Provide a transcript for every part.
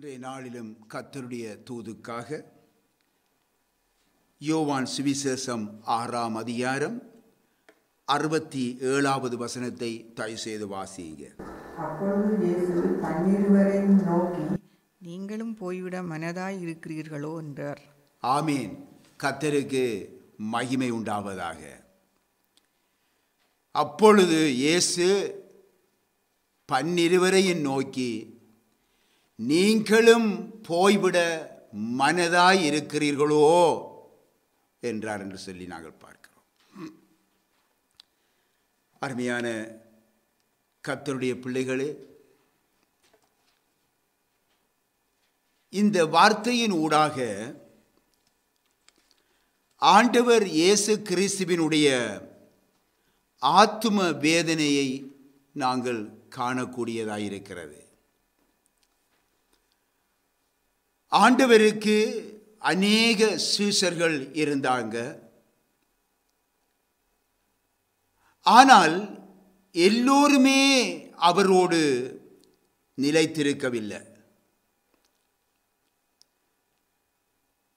இன்றைய நாளிலும் கத்தருடைய தூதுக்காக யோவான் சுவிசேஷம் ஆறாம் அதிகாரம் அறுபத்தி ஏழாவது வசனத்தை தயவு செய்து வாசிங்க நீங்களும் போய்விட மனதாய் இருக்கிறீர்களோ என்றார் ஆமீன் கத்தருக்கு மகிமை உண்டாவதாக அப்பொழுது இயேசு பன்னிருவரையும் நோக்கி நீங்களும் போய்விட மனதாய் இருக்கிறீர்களோ என்றார் என்று சொல்லி நாங்கள் பார்க்கிறோம் அருமையான கத்தருடைய பிள்ளைகளே இந்த வார்த்தையின் ஊடாக ஆண்டவர் இயேசு கிறிஸ்துவினுடைய ஆத்தும வேதனையை நாங்கள் காணக்கூடியதாயிருக்கிறது ஆண்டவருக்கு அநேக சீசர்கள் இருந்தாங்க ஆனால் எல்லோருமே அவரோடு நிலைத்திருக்கவில்லை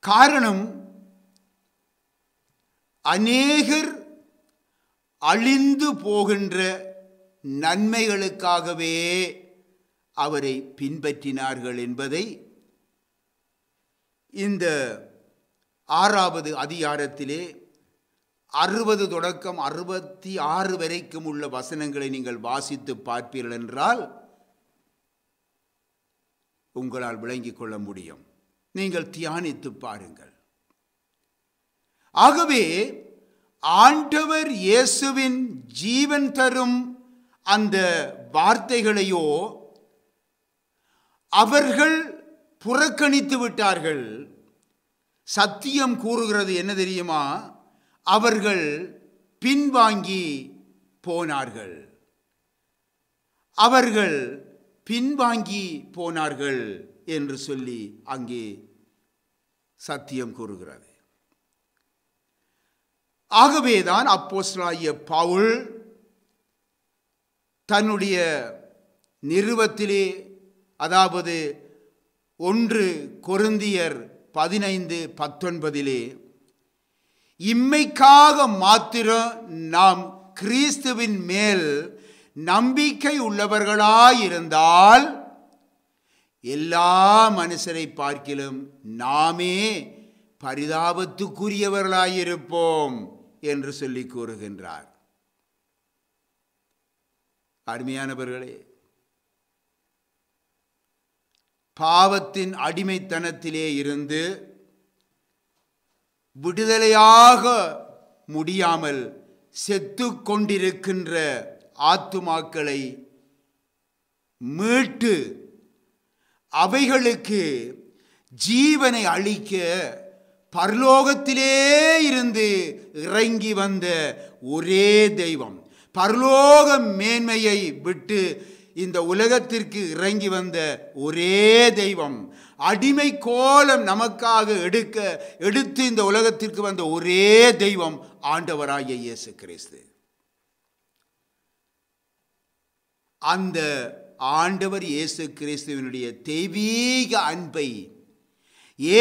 காரணம் அநேகர் அழிந்து போகின்ற நன்மைகளுக்காகவே அவரை பின்பற்றினார்கள் என்பதை இந்த ஆறாவது அதிகாரத்திலே அறுபது தொடக்கம் அறுபத்தி ஆறு வரைக்கும் உள்ள வசனங்களை நீங்கள் வாசித்து பார்ப்பீர்கள் என்றால் உங்களால் விளங்கிக் கொள்ள முடியும் நீங்கள் தியானித்து பாருங்கள் ஆகவே ஆண்டவர் இயேசுவின் ஜீவன் தரும் அந்த வார்த்தைகளையோ அவர்கள் புறக்கணித்து விட்டார்கள் சத்தியம் கூறுகிறது என்ன தெரியுமா அவர்கள் பின்வாங்கி போனார்கள் அவர்கள் பின்வாங்கி போனார்கள் என்று சொல்லி அங்கே சத்தியம் கூறுகிறது ஆகவேதான் அப்போஸ்லாகிய பவுல் தன்னுடைய நிறுவத்திலே அதாவது ஒன்று கொருந்தியர் பதினைந்து பத்தொன்பதிலே இம்மைக்காக மாத்திரம் நாம் கிறிஸ்துவின் மேல் நம்பிக்கை உள்ளவர்களாயிருந்தால் எல்லா மனுஷரை பார்க்கிலும் நாமே பரிதாபத்துக்குரியவர்களாயிருப்போம் என்று சொல்லி கூறுகின்றார் அருமையானவர்களே பாவத்தின் அடிமைத்தனத்திலே இருந்து விடுதலையாக முடியாமல் செத்து கொண்டிருக்கின்ற ஆத்துமாக்களை மீட்டு அவைகளுக்கு ஜீவனை அளிக்க பரலோகத்திலே இருந்து இறங்கி வந்த ஒரே தெய்வம் பரலோக மேன்மையை விட்டு இந்த உலகத்திற்கு இறங்கி வந்த ஒரே தெய்வம் அடிமை கோலம் நமக்காக எடுக்க எடுத்து இந்த உலகத்திற்கு வந்த ஒரே தெய்வம் ஆண்டவராகிய இயேசு கிறிஸ்து அந்த ஆண்டவர் இயேசு கிறிஸ்துவனுடைய தெய்வீக அன்பை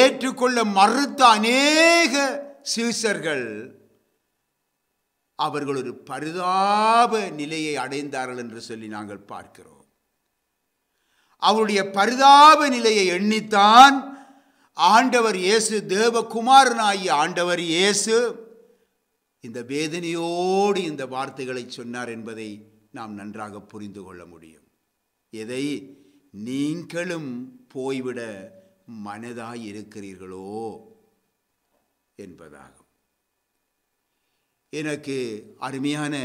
ஏற்றுக்கொள்ள மறுத்த அநேக சீசர்கள் அவர்கள் ஒரு பரிதாப நிலையை அடைந்தார்கள் என்று சொல்லி நாங்கள் பார்க்கிறோம் அவருடைய பரிதாப நிலையை எண்ணித்தான் ஆண்டவர் இயேசு தேவகுமாரனாகிய ஆண்டவர் இயேசு இந்த வேதனையோடு இந்த வார்த்தைகளை சொன்னார் என்பதை நாம் நன்றாக புரிந்து கொள்ள முடியும் எதை நீங்களும் போய்விட மனதாய் இருக்கிறீர்களோ என்பதாகும் எனக்கு அருமையான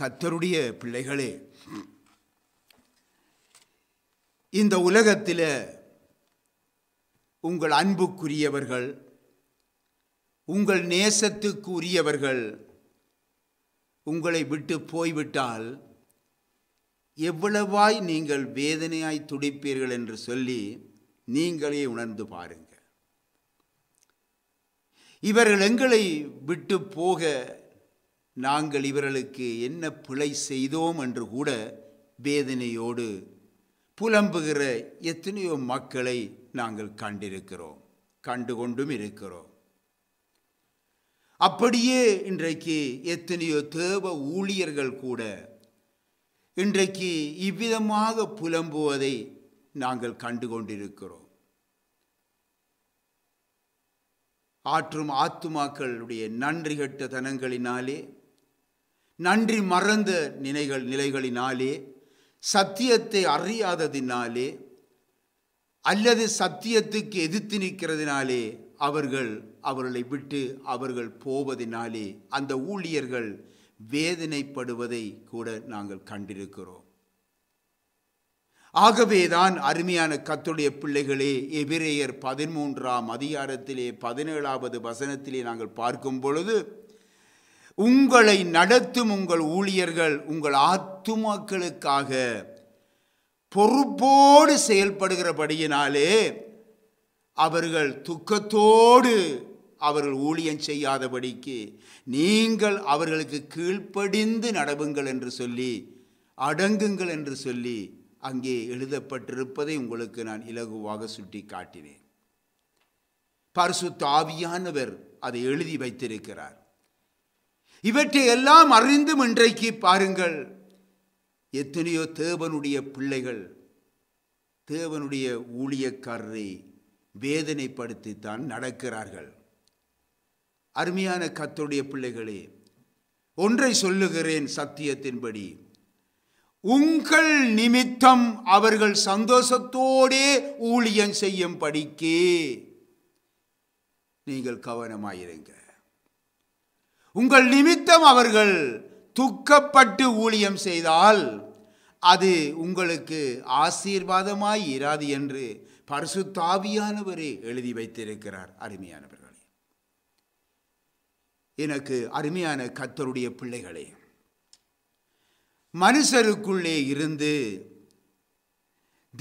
கத்தருடைய பிள்ளைகளே இந்த உலகத்தில் உங்கள் அன்புக்குரியவர்கள் உங்கள் நேசத்துக்கு உரியவர்கள் உங்களை விட்டு போய்விட்டால் எவ்வளவாய் நீங்கள் வேதனையாய் துடிப்பீர்கள் என்று சொல்லி நீங்களே உணர்ந்து பாருங்கள் இவர்கள் எங்களை விட்டு போக நாங்கள் இவர்களுக்கு என்ன பிழை செய்தோம் என்று கூட வேதனையோடு புலம்புகிற எத்தனையோ மக்களை நாங்கள் கண்டிருக்கிறோம் கண்டு கொண்டும் இருக்கிறோம் அப்படியே இன்றைக்கு எத்தனையோ தேவ ஊழியர்கள் கூட இன்றைக்கு இவ்விதமாக புலம்புவதை நாங்கள் கண்டு கொண்டிருக்கிறோம் ஆற்றும் ஆத்துமாக்களுடைய நன்றி கெட்ட தனங்களினாலே நன்றி மறந்த நிலைகள் நிலைகளினாலே சத்தியத்தை அறியாததினாலே அல்லது சத்தியத்துக்கு எதிர்த்து நிற்கிறதுனாலே அவர்கள் அவர்களை விட்டு அவர்கள் போவதினாலே அந்த ஊழியர்கள் வேதனைப்படுவதை கூட நாங்கள் கண்டிருக்கிறோம் ஆகவேதான் அருமையான கத்துடைய பிள்ளைகளே எபிரேயர் பதிமூன்றாம் அதிகாரத்திலே பதினேழாவது வசனத்திலே நாங்கள் பார்க்கும் பொழுது உங்களை நடத்தும் உங்கள் ஊழியர்கள் உங்கள் ஆத்துமாக்களுக்காக பொறுப்போடு செயல்படுகிறபடியினாலே அவர்கள் துக்கத்தோடு அவர்கள் ஊழியம் செய்யாதபடிக்கு நீங்கள் அவர்களுக்கு கீழ்ப்படிந்து நடவுங்கள் என்று சொல்லி அடங்குங்கள் என்று சொல்லி அங்கே எழுதப்பட்டிருப்பதை உங்களுக்கு நான் இலகுவாக சுட்டி காட்டினேன் பரிசு தாவியானவர் அதை எழுதி வைத்திருக்கிறார் இவற்றை எல்லாம் அறிந்தும் இன்றைக்கு பாருங்கள் எத்தனையோ தேவனுடைய பிள்ளைகள் தேவனுடைய ஊழியக்காரரை வேதனைப்படுத்தித்தான் நடக்கிறார்கள் அருமையான கத்தோடைய பிள்ளைகளே ஒன்றை சொல்லுகிறேன் சத்தியத்தின்படி உங்கள் நிமித்தம் அவர்கள் சந்தோஷத்தோடே ஊழியம் செய்யும் படிக்கு நீங்கள் கவனமாயிருங்க உங்கள் நிமித்தம் அவர்கள் துக்கப்பட்டு ஊழியம் செய்தால் அது உங்களுக்கு ஆசீர்வாதமாய் இராது என்று பரிசு தாவியானவரே எழுதி வைத்திருக்கிறார் அருமையானவர்களே எனக்கு அருமையான கத்தருடைய பிள்ளைகளே மனுஷருக்குள்ளே இருந்து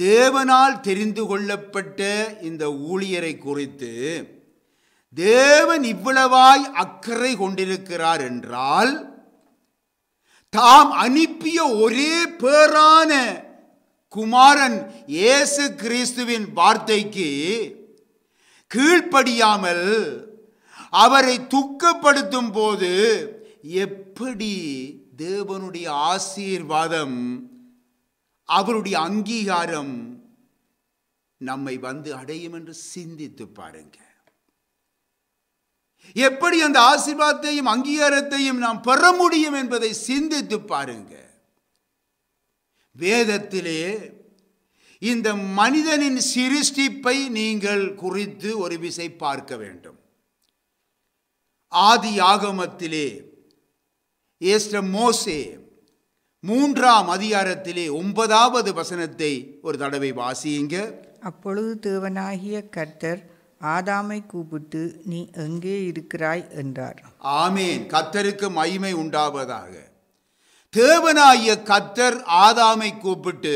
தேவனால் தெரிந்து கொள்ளப்பட்ட இந்த ஊழியரை குறித்து தேவன் இவ்வளவாய் அக்கறை கொண்டிருக்கிறார் என்றால் தாம் அனுப்பிய ஒரே பேரான குமாரன் இயேசு கிறிஸ்துவின் வார்த்தைக்கு கீழ்ப்படியாமல் அவரை துக்கப்படுத்தும் போது எப்படி தேவனுடைய ஆசீர்வாதம் அவருடைய அங்கீகாரம் நம்மை வந்து அடையும் என்று சிந்தித்து பாருங்க எப்படி அந்த ஆசீர்வாதத்தையும் அங்கீகாரத்தையும் நாம் பெற முடியும் என்பதை சிந்தித்து பாருங்க வேதத்திலே இந்த மனிதனின் சிருஷ்டிப்பை நீங்கள் குறித்து ஒரு விசை பார்க்க வேண்டும் ஆதி ஆகமத்திலே ஏஸ்ட மோசே மூன்றாம் அதிகாரத்திலே ஒன்பதாவது வசனத்தை ஒரு தடவை வாசியுங்க அப்பொழுது தேவனாகிய கர்த்தர் ஆதாமை கூப்பிட்டு நீ எங்கே இருக்கிறாய் என்றார் ஆமேன் கத்தருக்கு மகிமை உண்டாவதாக தேவனாகிய கத்தர் ஆதாமை கூப்பிட்டு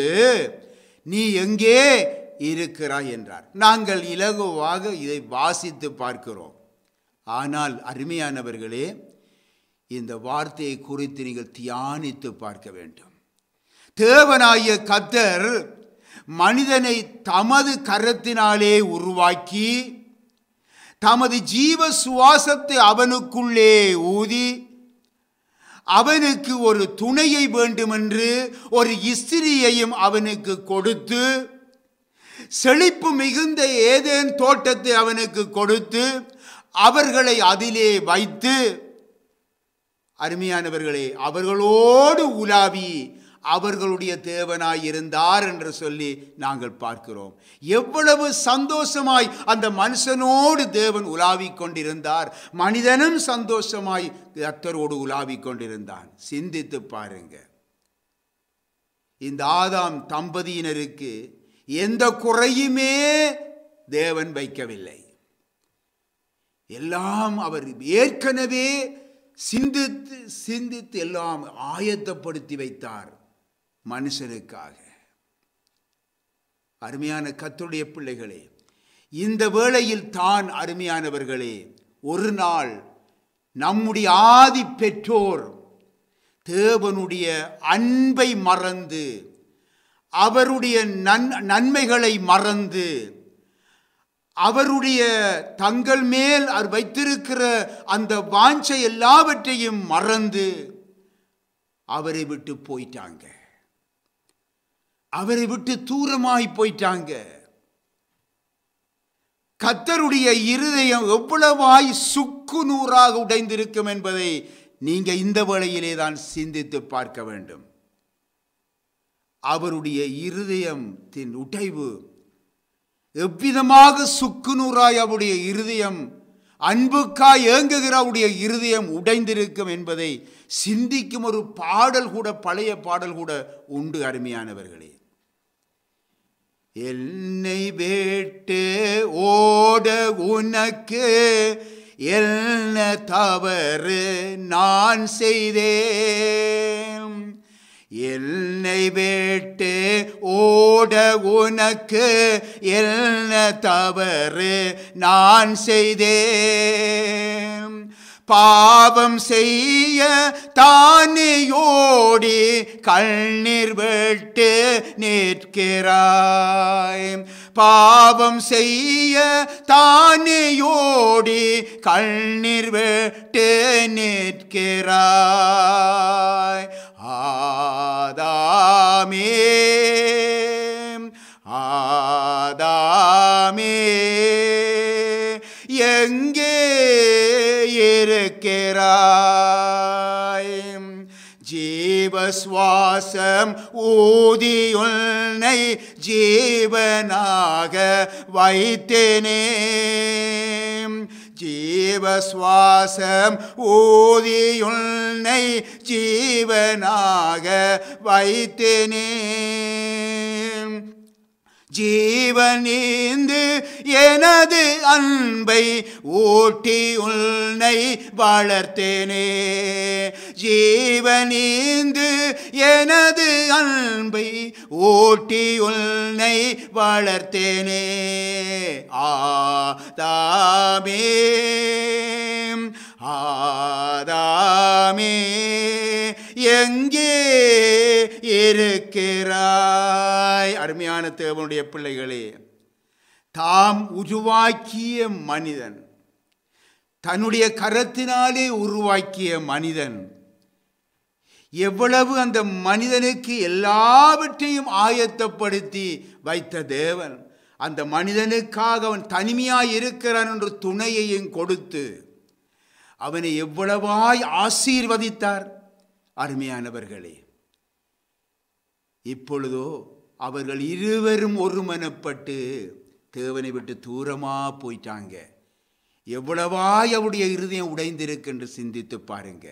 நீ எங்கே இருக்கிறாய் என்றார் நாங்கள் இலகுவாக இதை வாசித்து பார்க்கிறோம் ஆனால் அருமையானவர்களே இந்த வார்த்தையை குறித்து நீங்கள் தியானித்து பார்க்க வேண்டும் தேவனாய கத்தர் மனிதனை தமது கரத்தினாலே உருவாக்கி தமது ஜீவ சுவாசத்தை அவனுக்குள்ளே ஊதி அவனுக்கு ஒரு துணையை வேண்டுமென்று ஒரு இஸ்திரியையும் அவனுக்கு கொடுத்து செழிப்பு மிகுந்த ஏதேன் தோட்டத்தை அவனுக்கு கொடுத்து அவர்களை அதிலே வைத்து அருமையானவர்களே அவர்களோடு உலாவி அவர்களுடைய தேவனாய் இருந்தார் என்று சொல்லி நாங்கள் பார்க்கிறோம் எவ்வளவு சந்தோஷமாய் அந்த மனுஷனோடு தேவன் உலாவி கொண்டிருந்தார் மனிதனும் சந்தோஷமாய் அத்தரோடு உலாவி கொண்டிருந்தான் சிந்தித்து பாருங்க இந்த ஆதாம் தம்பதியினருக்கு எந்த குறையுமே தேவன் வைக்கவில்லை எல்லாம் அவர் ஏற்கனவே சிந்தித்து சிந்தித்து எல்லாம் ஆயத்தப்படுத்தி வைத்தார் மனுஷனுக்காக அருமையான கத்துடைய பிள்ளைகளே இந்த வேளையில் தான் அருமையானவர்களே ஒரு நாள் நம்முடைய ஆதி பெற்றோர் தேவனுடைய அன்பை மறந்து அவருடைய நன் நன்மைகளை மறந்து அவருடைய தங்கள் மேல் அவர் வைத்திருக்கிற அந்த வாஞ்சை எல்லாவற்றையும் மறந்து அவரை விட்டு போயிட்டாங்க அவரை விட்டு தூரமாய் போயிட்டாங்க கத்தருடைய இருதயம் எவ்வளவாய் சுக்கு நூறாக உடைந்திருக்கும் என்பதை நீங்க இந்த வேளையிலே தான் சிந்தித்து பார்க்க வேண்டும் அவருடைய இருதயத்தின் உடைவு எவ்விதமாக சுக்குநூறாய் அவருடைய இருதயம் அன்புக்காய் ஏங்குகிற அவருடைய இருதயம் உடைந்திருக்கும் என்பதை சிந்திக்கும் ஒரு பாடல் கூட பழைய பாடல் கூட உண்டு அருமையானவர்களே என்னை வேட்டு ஓட உனக்கு என்ன தவறு நான் செய்தேன் என்னை வேட்டு ஓட உனக்கு என்ன தவறு நான் செய்தேன் பாவம் செய்ய தானியோடி கண்ணீர் வெட்டு நிற்கிறாய் பாவம் செய்ய தானியோடி கண்ணீர் வெட்டு நிற்கிறாய் நிற்கிறாய் ஜீவசுவாசம் ஊதியுள்னை ஜீவனாக வைத்தேனே ஜீவசுவாசம் ஊதியுள்னை ஜீவனாக வைத்தேனே ஜீவனேந்து எனது அன்பை ஊட்டி உள்னை வளர்த்தேனே ஜீவனேந்து எனது அன்பை ஊட்டி உள்னை வளர்த்தேனே ஆ தாமே ஆதாமே எங்கே இருக்கிறாய் அருமையான தேவனுடைய பிள்ளைகளே தாம் உருவாக்கிய மனிதன் தன்னுடைய கரத்தினாலே உருவாக்கிய மனிதன் எவ்வளவு அந்த மனிதனுக்கு எல்லாவற்றையும் ஆயத்தப்படுத்தி வைத்த தேவன் அந்த மனிதனுக்காக அவன் தனிமையாக இருக்கிறான் என்று துணையையும் கொடுத்து அவனை எவ்வளவாய் ஆசீர்வதித்தார் அருமையானவர்களே இப்பொழுதோ அவர்கள் இருவரும் ஒருமனப்பட்டு தேவனை விட்டு தூரமாக போயிட்டாங்க எவ்வளவாய் அவருடைய இருதயம் உடைந்திருக்கென்று சிந்தித்து பாருங்க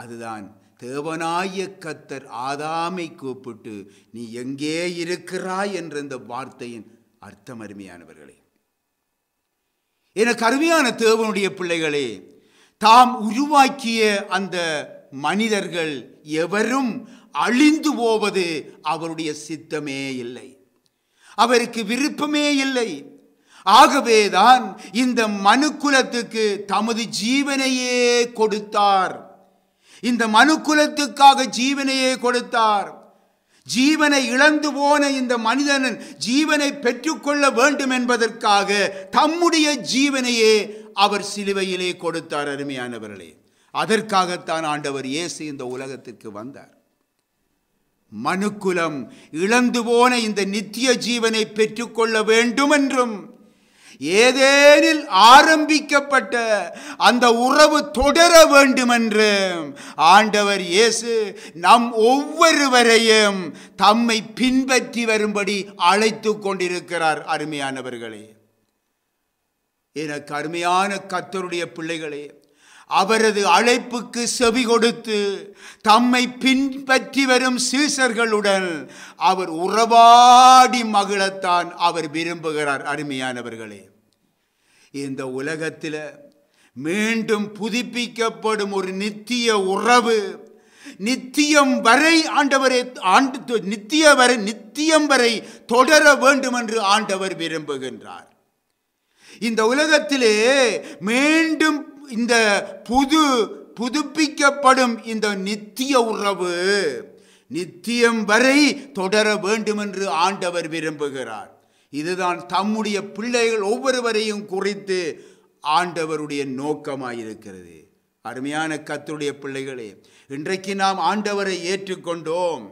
அதுதான் தேவனாய கத்தர் ஆதாமை கூப்பிட்டு நீ எங்கே இருக்கிறாய் என்ற இந்த வார்த்தையின் அர்த்தம் அருமையானவர்களே என கருமையான தேவனுடைய பிள்ளைகளே தாம் உருவாக்கிய அந்த மனிதர்கள் எவரும் அழிந்து போவது அவருடைய சித்தமே இல்லை அவருக்கு விருப்பமே இல்லை ஆகவேதான் இந்த மனுக்குலத்துக்கு தமது ஜீவனையே கொடுத்தார் இந்த மனுக்குலத்துக்காக ஜீவனையே கொடுத்தார் ஜீவனை இழந்து போன இந்த மனிதனன் ஜீவனை பெற்றுக்கொள்ள வேண்டும் என்பதற்காக தம்முடைய ஜீவனையே அவர் சிலுவையிலே கொடுத்தார் அருமையானவர்களே அதற்காகத்தான் ஆண்டவர் இயேசு இந்த உலகத்திற்கு வந்தார் மனுக்குலம் இழந்து போன இந்த நித்திய ஜீவனை பெற்றுக்கொள்ள வேண்டும் என்றும் ஏதேனில் ஆரம்பிக்கப்பட்ட அந்த உறவு தொடர வேண்டும் என்று ஆண்டவர் இயேசு நம் ஒவ்வொருவரையும் தம்மை பின்பற்றி வரும்படி அழைத்து கொண்டிருக்கிறார் அருமையானவர்களே எனக்கு அருமையான கத்தருடைய பிள்ளைகளே அவரது அழைப்புக்கு செவி கொடுத்து தம்மை பின்பற்றி வரும் சீசர்களுடன் அவர் உறவாடி மகிழத்தான் அவர் விரும்புகிறார் அருமையானவர்களே இந்த உலகத்தில் மீண்டும் புதுப்பிக்கப்படும் ஒரு நித்திய உறவு நித்தியம் வரை ஆண்டவரை ஆண்டு நித்திய வரை நித்தியம் வரை தொடர வேண்டும் என்று ஆண்டவர் விரும்புகின்றார் இந்த உலகத்திலே மீண்டும் இந்த புது புதுப்பிக்கப்படும் இந்த நித்திய உறவு நித்தியம் வரை தொடர வேண்டும் என்று ஆண்டவர் விரும்புகிறார் இதுதான் தம்முடைய பிள்ளைகள் ஒவ்வொருவரையும் குறித்து ஆண்டவருடைய நோக்கமாயிருக்கிறது அருமையான கத்துடைய பிள்ளைகளே இன்றைக்கு நாம் ஆண்டவரை ஏற்றுக்கொண்டோம்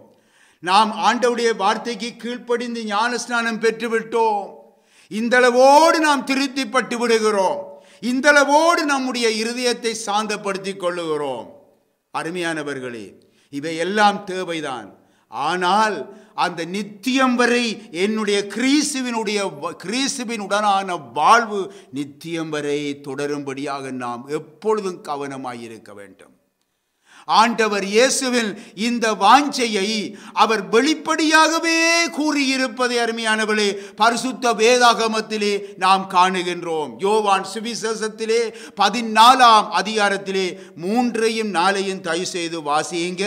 நாம் ஆண்டவுடைய வார்த்தைக்கு கீழ்ப்படிந்து ஞான ஸ்நானம் பெற்றுவிட்டோம் இந்தளவோடு நாம் திருத்திப்பட்டு விடுகிறோம் இந்தளவோடு நம்முடைய இருதயத்தை சாந்தப்படுத்தி கொள்ளுகிறோம் அருமையானவர்களே இவையெல்லாம் தேவைதான் ஆனால் அந்த நித்தியம் வரை என்னுடைய கிறிஸ்துவினுடைய உடனான வாழ்வு நித்தியம் வரை தொடரும்படியாக நாம் எப்பொழுதும் கவனமாக இருக்க வேண்டும் ஆண்டவர் இயேசுவில் இந்த வாஞ்சையை அவர் வெளிப்படியாகவே கூறியிருப்பதை அருமையானவளே பரிசுத்த வேதாகமத்திலே நாம் காணுகின்றோம் யோவான் சுவிசேஷத்திலே பதினாலாம் அதிகாரத்திலே மூன்றையும் நாளையும் தயவு செய்து வாசியுங்க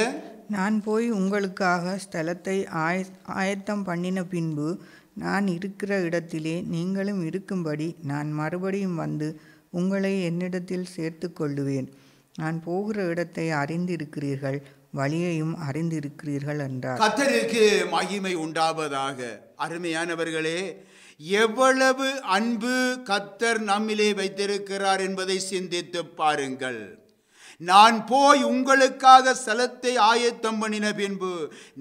நான் போய் உங்களுக்காக ஸ்தலத்தை ஆய ஆயத்தம் பண்ணின பின்பு நான் இருக்கிற இடத்திலே நீங்களும் இருக்கும்படி நான் மறுபடியும் வந்து உங்களை என்னிடத்தில் சேர்த்து கொள்ளுவேன் நான் போகிற இடத்தை அறிந்திருக்கிறீர்கள் வழியையும் அறிந்திருக்கிறீர்கள் என்றார் கத்தருக்கு மகிமை உண்டாவதாக அருமையானவர்களே எவ்வளவு அன்பு கத்தர் நம்மிலே வைத்திருக்கிறார் என்பதை சிந்தித்து பாருங்கள் நான் போய் உங்களுக்காக செலத்தை ஆயத்தம் பண்ணின பின்பு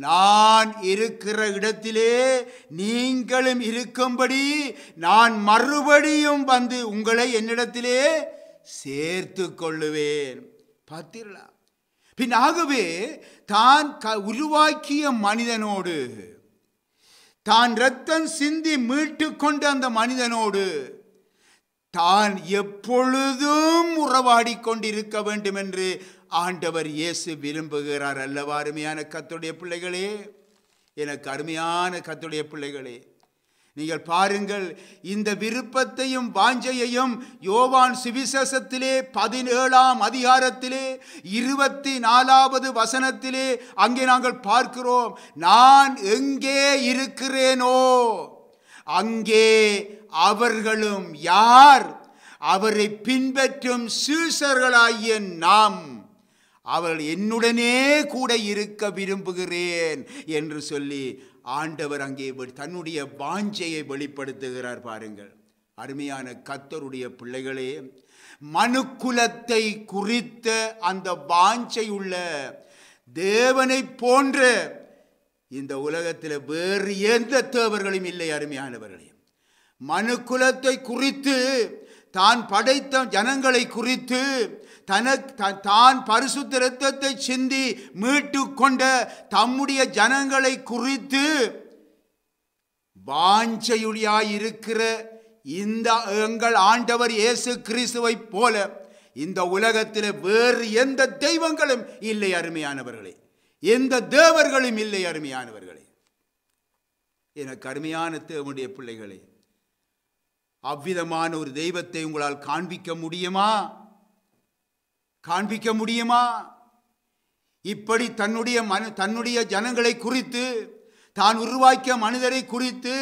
நான் இருக்கிற இடத்திலே நீங்களும் இருக்கும்படி நான் மறுபடியும் வந்து உங்களை என்னிடத்திலே சேர்த்து கொள்ளுவேன் பார்த்தீர்களா பின் ஆகவே தான் க உருவாக்கிய மனிதனோடு தான் ரத்தம் சிந்தி மீட்டு கொண்ட அந்த மனிதனோடு தான் எப்பொழுதும் உறவாடி கொண்டிருக்க வேண்டும் என்று ஆண்டவர் இயேசு விரும்புகிறார் அல்லவா அருமையான கத்துடைய பிள்ளைகளே எனக்கு அருமையான கத்துடைய பிள்ளைகளே நீங்கள் பாருங்கள் இந்த விருப்பத்தையும் வாஞ்சையையும் யோவான் சுவிசேஷத்திலே பதினேழாம் அதிகாரத்திலே இருபத்தி நாலாவது வசனத்திலே அங்கே நாங்கள் பார்க்கிறோம் நான் எங்கே இருக்கிறேனோ அங்கே அவர்களும் யார் அவரை பின்பற்றும் சீசர்களாகிய நாம் அவர்கள் என்னுடனே கூட இருக்க விரும்புகிறேன் என்று சொல்லி ஆண்டவர் அங்கே தன்னுடைய வாஞ்சையை வெளிப்படுத்துகிறார் பாருங்கள் அருமையான கத்தருடைய பிள்ளைகளே மனுக்குலத்தை குறித்த அந்த வாஞ்சையுள்ள தேவனை போன்ற இந்த உலகத்தில் வேறு எந்த தேவர்களும் இல்லை அருமையானவர்களையும் மனுக்குலத்தை குறித்து தான் படைத்த ஜனங்களை குறித்து தனக்கு தான் பரிசுத்த ரத்தத்தை சிந்தி மீட்டு கொண்ட தம்முடைய ஜனங்களை குறித்து இருக்கிற இந்த எங்கள் ஆண்டவர் இயேசு கிறிஸ்துவை போல இந்த உலகத்தில் வேறு எந்த தெய்வங்களும் இல்லை அருமையானவர்களே எந்த தேவர்களும் இல்லை அருமையானவர்களே எனக்கு அருமையான தேவனுடைய பிள்ளைகளே அவ்விதமான ஒரு தெய்வத்தை உங்களால் காண்பிக்க முடியுமா காண்பிக்க முடியுமா இப்படி தன்னுடைய மனு தன்னுடைய ஜனங்களை குறித்து தான் உருவாக்கிய மனிதரை குறித்து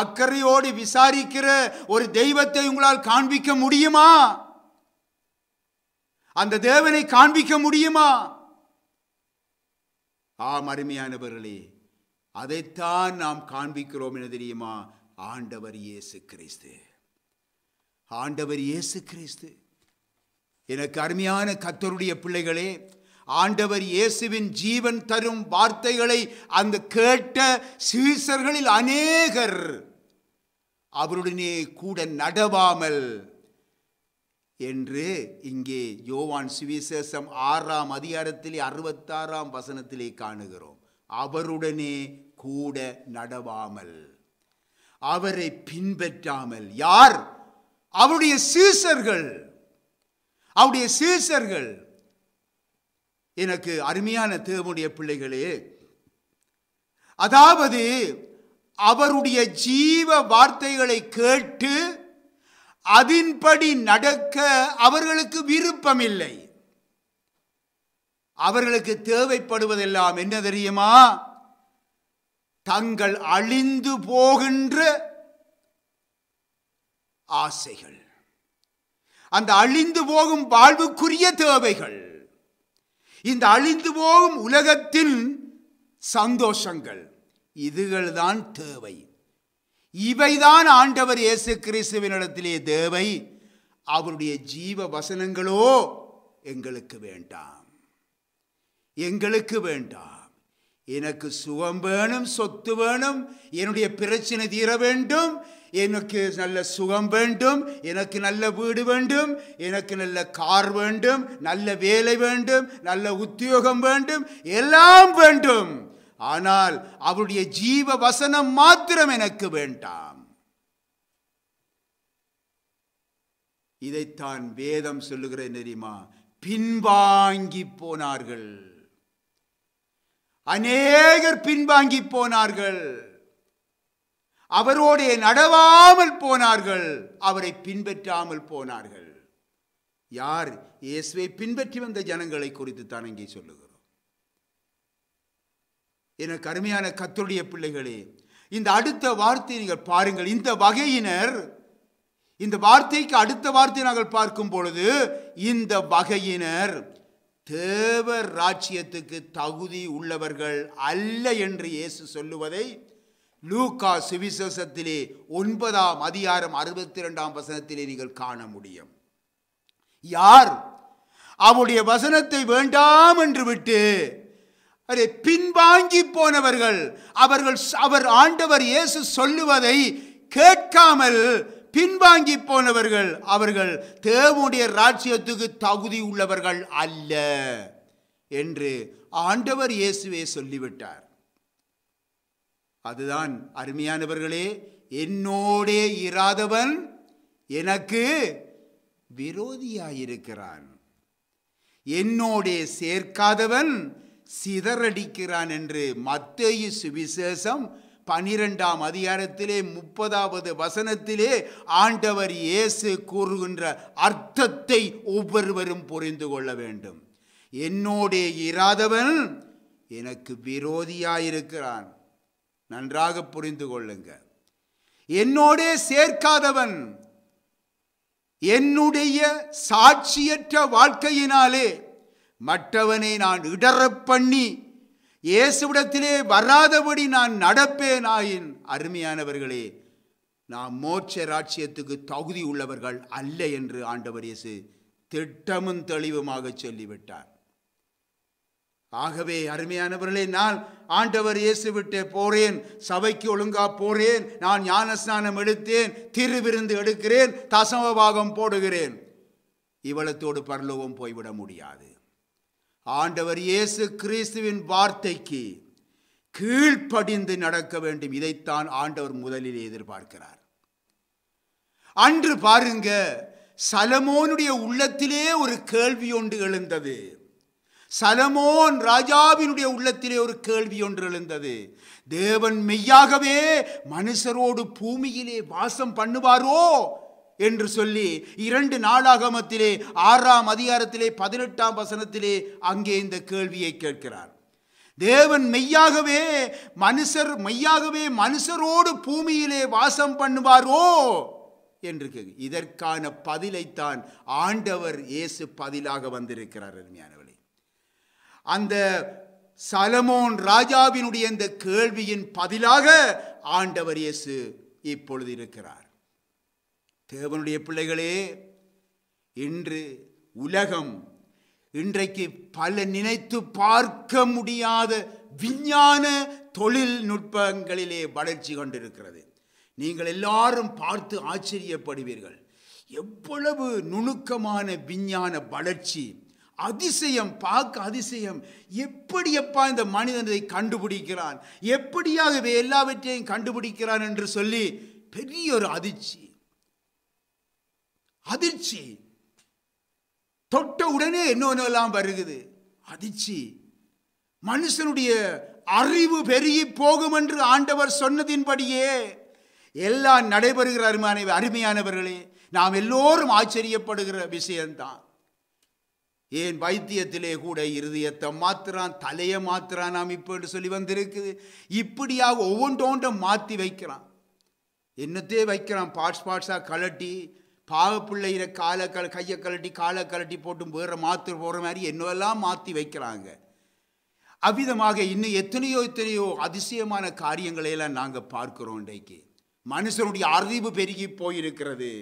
அக்கறையோடு விசாரிக்கிற ஒரு தெய்வத்தை உங்களால் காண்பிக்க முடியுமா அந்த தேவனை காண்பிக்க முடியுமா ஆம் அருமையானவர்களே அதைத்தான் நாம் காண்பிக்கிறோம் என தெரியுமா ஆண்டவர் இயேசு கிறிஸ்து ஆண்டவர் இயேசு கிறிஸ்து எனக்கு அருமையான கத்தருடைய பிள்ளைகளே ஆண்டவர் இயேசுவின் ஜீவன் தரும் வார்த்தைகளை அந்த கேட்ட சீசர்களில் அநேகர் அவருடனே கூட நடவாமல் என்று இங்கே யோவான் சுவிசேஷம் ஆறாம் அதிகாரத்திலே அறுபத்தாறாம் வசனத்திலே காணுகிறோம் அவருடனே கூட நடவாமல் அவரை பின்பற்றாமல் யார் அவருடைய சீசர்கள் அவருடைய சீசர்கள் எனக்கு அருமையான தேவனுடைய பிள்ளைகளே அதாவது அவருடைய ஜீவ வார்த்தைகளை கேட்டு அதன்படி நடக்க அவர்களுக்கு விருப்பமில்லை அவர்களுக்கு தேவைப்படுவதெல்லாம் என்ன தெரியுமா தங்கள் அழிந்து போகின்ற ஆசைகள் அந்த அழிந்து போகும் வாழ்வுக்குரிய தேவைகள் இந்த அழிந்து போகும் உலகத்தின் சந்தோஷங்கள் இதுகள் தான் தேவை இவைதான் ஆண்டவர் இயேசு கிறிஸ்துவனிடத்திலே தேவை அவருடைய ஜீவ வசனங்களோ எங்களுக்கு வேண்டாம் எங்களுக்கு வேண்டாம் எனக்கு சுகம் வேணும் சொத்து வேணும் என்னுடைய பிரச்சனை தீர வேண்டும் எனக்கு நல்ல சுகம் வேண்டும் எனக்கு நல்ல வீடு வேண்டும் எனக்கு நல்ல கார் வேண்டும் நல்ல வேலை வேண்டும் நல்ல உத்தியோகம் வேண்டும் எல்லாம் வேண்டும் ஆனால் அவருடைய ஜீவ வசனம் மாத்திரம் எனக்கு வேண்டாம் இதைத்தான் வேதம் சொல்லுகிற நெறிமா பின்வாங்கி போனார்கள் அநேகர் பின்வாங்கி போனார்கள் அவரோடே நடவாமல் போனார்கள் அவரை பின்பற்றாமல் போனார்கள் யார் இயேசுவை பின்பற்றி வந்த ஜனங்களை குறித்து தான் இங்கே சொல்லுகிறோம் என கருமையான கத்துடைய பிள்ளைகளே இந்த அடுத்த வார்த்தையை நீங்கள் பாருங்கள் இந்த வகையினர் இந்த வார்த்தைக்கு அடுத்த வார்த்தை நாங்கள் பார்க்கும் பொழுது இந்த வகையினர் தேவர் ராஜ்யத்துக்கு தகுதி உள்ளவர்கள் அல்ல என்று இயேசு சொல்லுவதை லூகா சுவிசேஷத்திலே ஒன்பதாம் அதிகாரம் அறுபத்தி ரெண்டாம் வசனத்திலே நீங்கள் காண முடியும் யார் அவருடைய வசனத்தை வேண்டாம் என்று விட்டு அரே பின்வாங்கி போனவர்கள் அவர்கள் அவர் ஆண்டவர் இயேசு சொல்லுவதை கேட்காமல் பின்வாங்கி போனவர்கள் அவர்கள் தேவனுடைய ராஜ்யத்துக்கு தகுதி உள்ளவர்கள் அல்ல என்று ஆண்டவர் இயேசுவே சொல்லிவிட்டார் அதுதான் அருமையானவர்களே என்னோடே இராதவன் எனக்கு விரோதியாயிருக்கிறான் என்னோடே சேர்க்காதவன் சிதறடிக்கிறான் என்று மத்தேயு சுவிசேஷம் பனிரெண்டாம் அதிகாரத்திலே முப்பதாவது வசனத்திலே ஆண்டவர் இயேசு கூறுகின்ற அர்த்தத்தை ஒவ்வொருவரும் புரிந்து கொள்ள வேண்டும் என்னோடே இராதவன் எனக்கு விரோதியாயிருக்கிறான் நன்றாக புரிந்து கொள்ளுங்க என்னோடே சேர்க்காதவன் என்னுடைய சாட்சியற்ற வாழ்க்கையினாலே மற்றவனை நான் இடறப் பண்ணி இயேசுவிடத்திலே வராதபடி நான் நடப்பேன் ஆயின் அருமையானவர்களே நாம் மோட்ச ராட்சியத்துக்கு தகுதி உள்ளவர்கள் அல்ல என்று ஆண்டவர் இயேசு திட்டமும் தெளிவுமாக சொல்லிவிட்டார் ஆகவே அருமையானவர்களே நான் ஆண்டவர் இயேசு விட்டு போறேன் சபைக்கு ஒழுங்கா போறேன் நான் ஞானஸ்நானம் எடுத்தேன் திருவிருந்து எடுக்கிறேன் தசமபாகம் போடுகிறேன் இவ்வளத்தோடு பரலோகம் போய்விட முடியாது ஆண்டவர் இயேசு கிறிஸ்துவின் வார்த்தைக்கு கீழ்ப்படிந்து நடக்க வேண்டும் இதைத்தான் ஆண்டவர் முதலில் எதிர்பார்க்கிறார் அன்று பாருங்க சலமோனுடைய உள்ளத்திலே ஒரு கேள்வி ஒன்று எழுந்தது சலமோன் ராஜாவினுடைய உள்ளத்திலே ஒரு கேள்வி ஒன்று எழுந்தது தேவன் மெய்யாகவே மனுஷரோடு பூமியிலே வாசம் பண்ணுவாரோ என்று சொல்லி இரண்டு நாளாகமத்திலே ஆறாம் அதிகாரத்திலே பதினெட்டாம் வசனத்திலே அங்கே இந்த கேள்வியை கேட்கிறார் தேவன் மெய்யாகவே மனுஷர் மெய்யாகவே மனுஷரோடு பூமியிலே வாசம் பண்ணுவாரோ என்று இதற்கான பதிலைத்தான் ஆண்டவர் இயேசு பதிலாக வந்திருக்கிறார் அருமையானவர் அந்த சலமோன் ராஜாவினுடைய இந்த கேள்வியின் பதிலாக ஆண்டவர் இயேசு இப்பொழுது இருக்கிறார் தேவனுடைய பிள்ளைகளே இன்று உலகம் இன்றைக்கு பல நினைத்து பார்க்க முடியாத விஞ்ஞான தொழில்நுட்பங்களிலே வளர்ச்சி கொண்டிருக்கிறது நீங்கள் எல்லாரும் பார்த்து ஆச்சரியப்படுவீர்கள் எவ்வளவு நுணுக்கமான விஞ்ஞான வளர்ச்சி அதிசயம் பார்க்க அதிசயம் எப்படியப்பா இந்த மனிதன் இதை கண்டுபிடிக்கிறான் எப்படியாக இவை எல்லாவற்றையும் கண்டுபிடிக்கிறான் என்று சொல்லி பெரிய ஒரு அதிர்ச்சி அதிர்ச்சி தொட்ட உடனே இன்னொன்னெல்லாம் வருகுது அதிர்ச்சி மனுஷனுடைய அறிவு பெருகி போகும் என்று ஆண்டவர் சொன்னதின்படியே எல்லாம் நடைபெறுகிற அருமையான அருமையானவர்களே நாம் எல்லோரும் ஆச்சரியப்படுகிற விஷயம்தான் ஏன் வைத்தியத்திலே கூட இருதயத்தை மாத்திரான் தலையை மாத்திரான் அமைப்பு என்று சொல்லி வந்திருக்குது இப்படியாக ஒவ்வொன்றோன்றும் மாற்றி வைக்கிறான் என்னத்தையே வைக்கிறான் பார்ட்ஸ் பார்ட்ஸாக கலட்டி பாவப்பிள்ளையிற காலை கல கையை கலட்டி காலை கலட்டி போட்டும் வேற மாற்று போகிற மாதிரி என்னவெல்லாம் மாற்றி வைக்கிறாங்க அவ்விதமாக இன்னும் எத்தனையோ எத்தனையோ அதிசயமான காரியங்களையெல்லாம் நாங்கள் பார்க்குறோம் இன்றைக்கு மனுஷனுடைய அறிவு பெருகி போயிருக்கிறது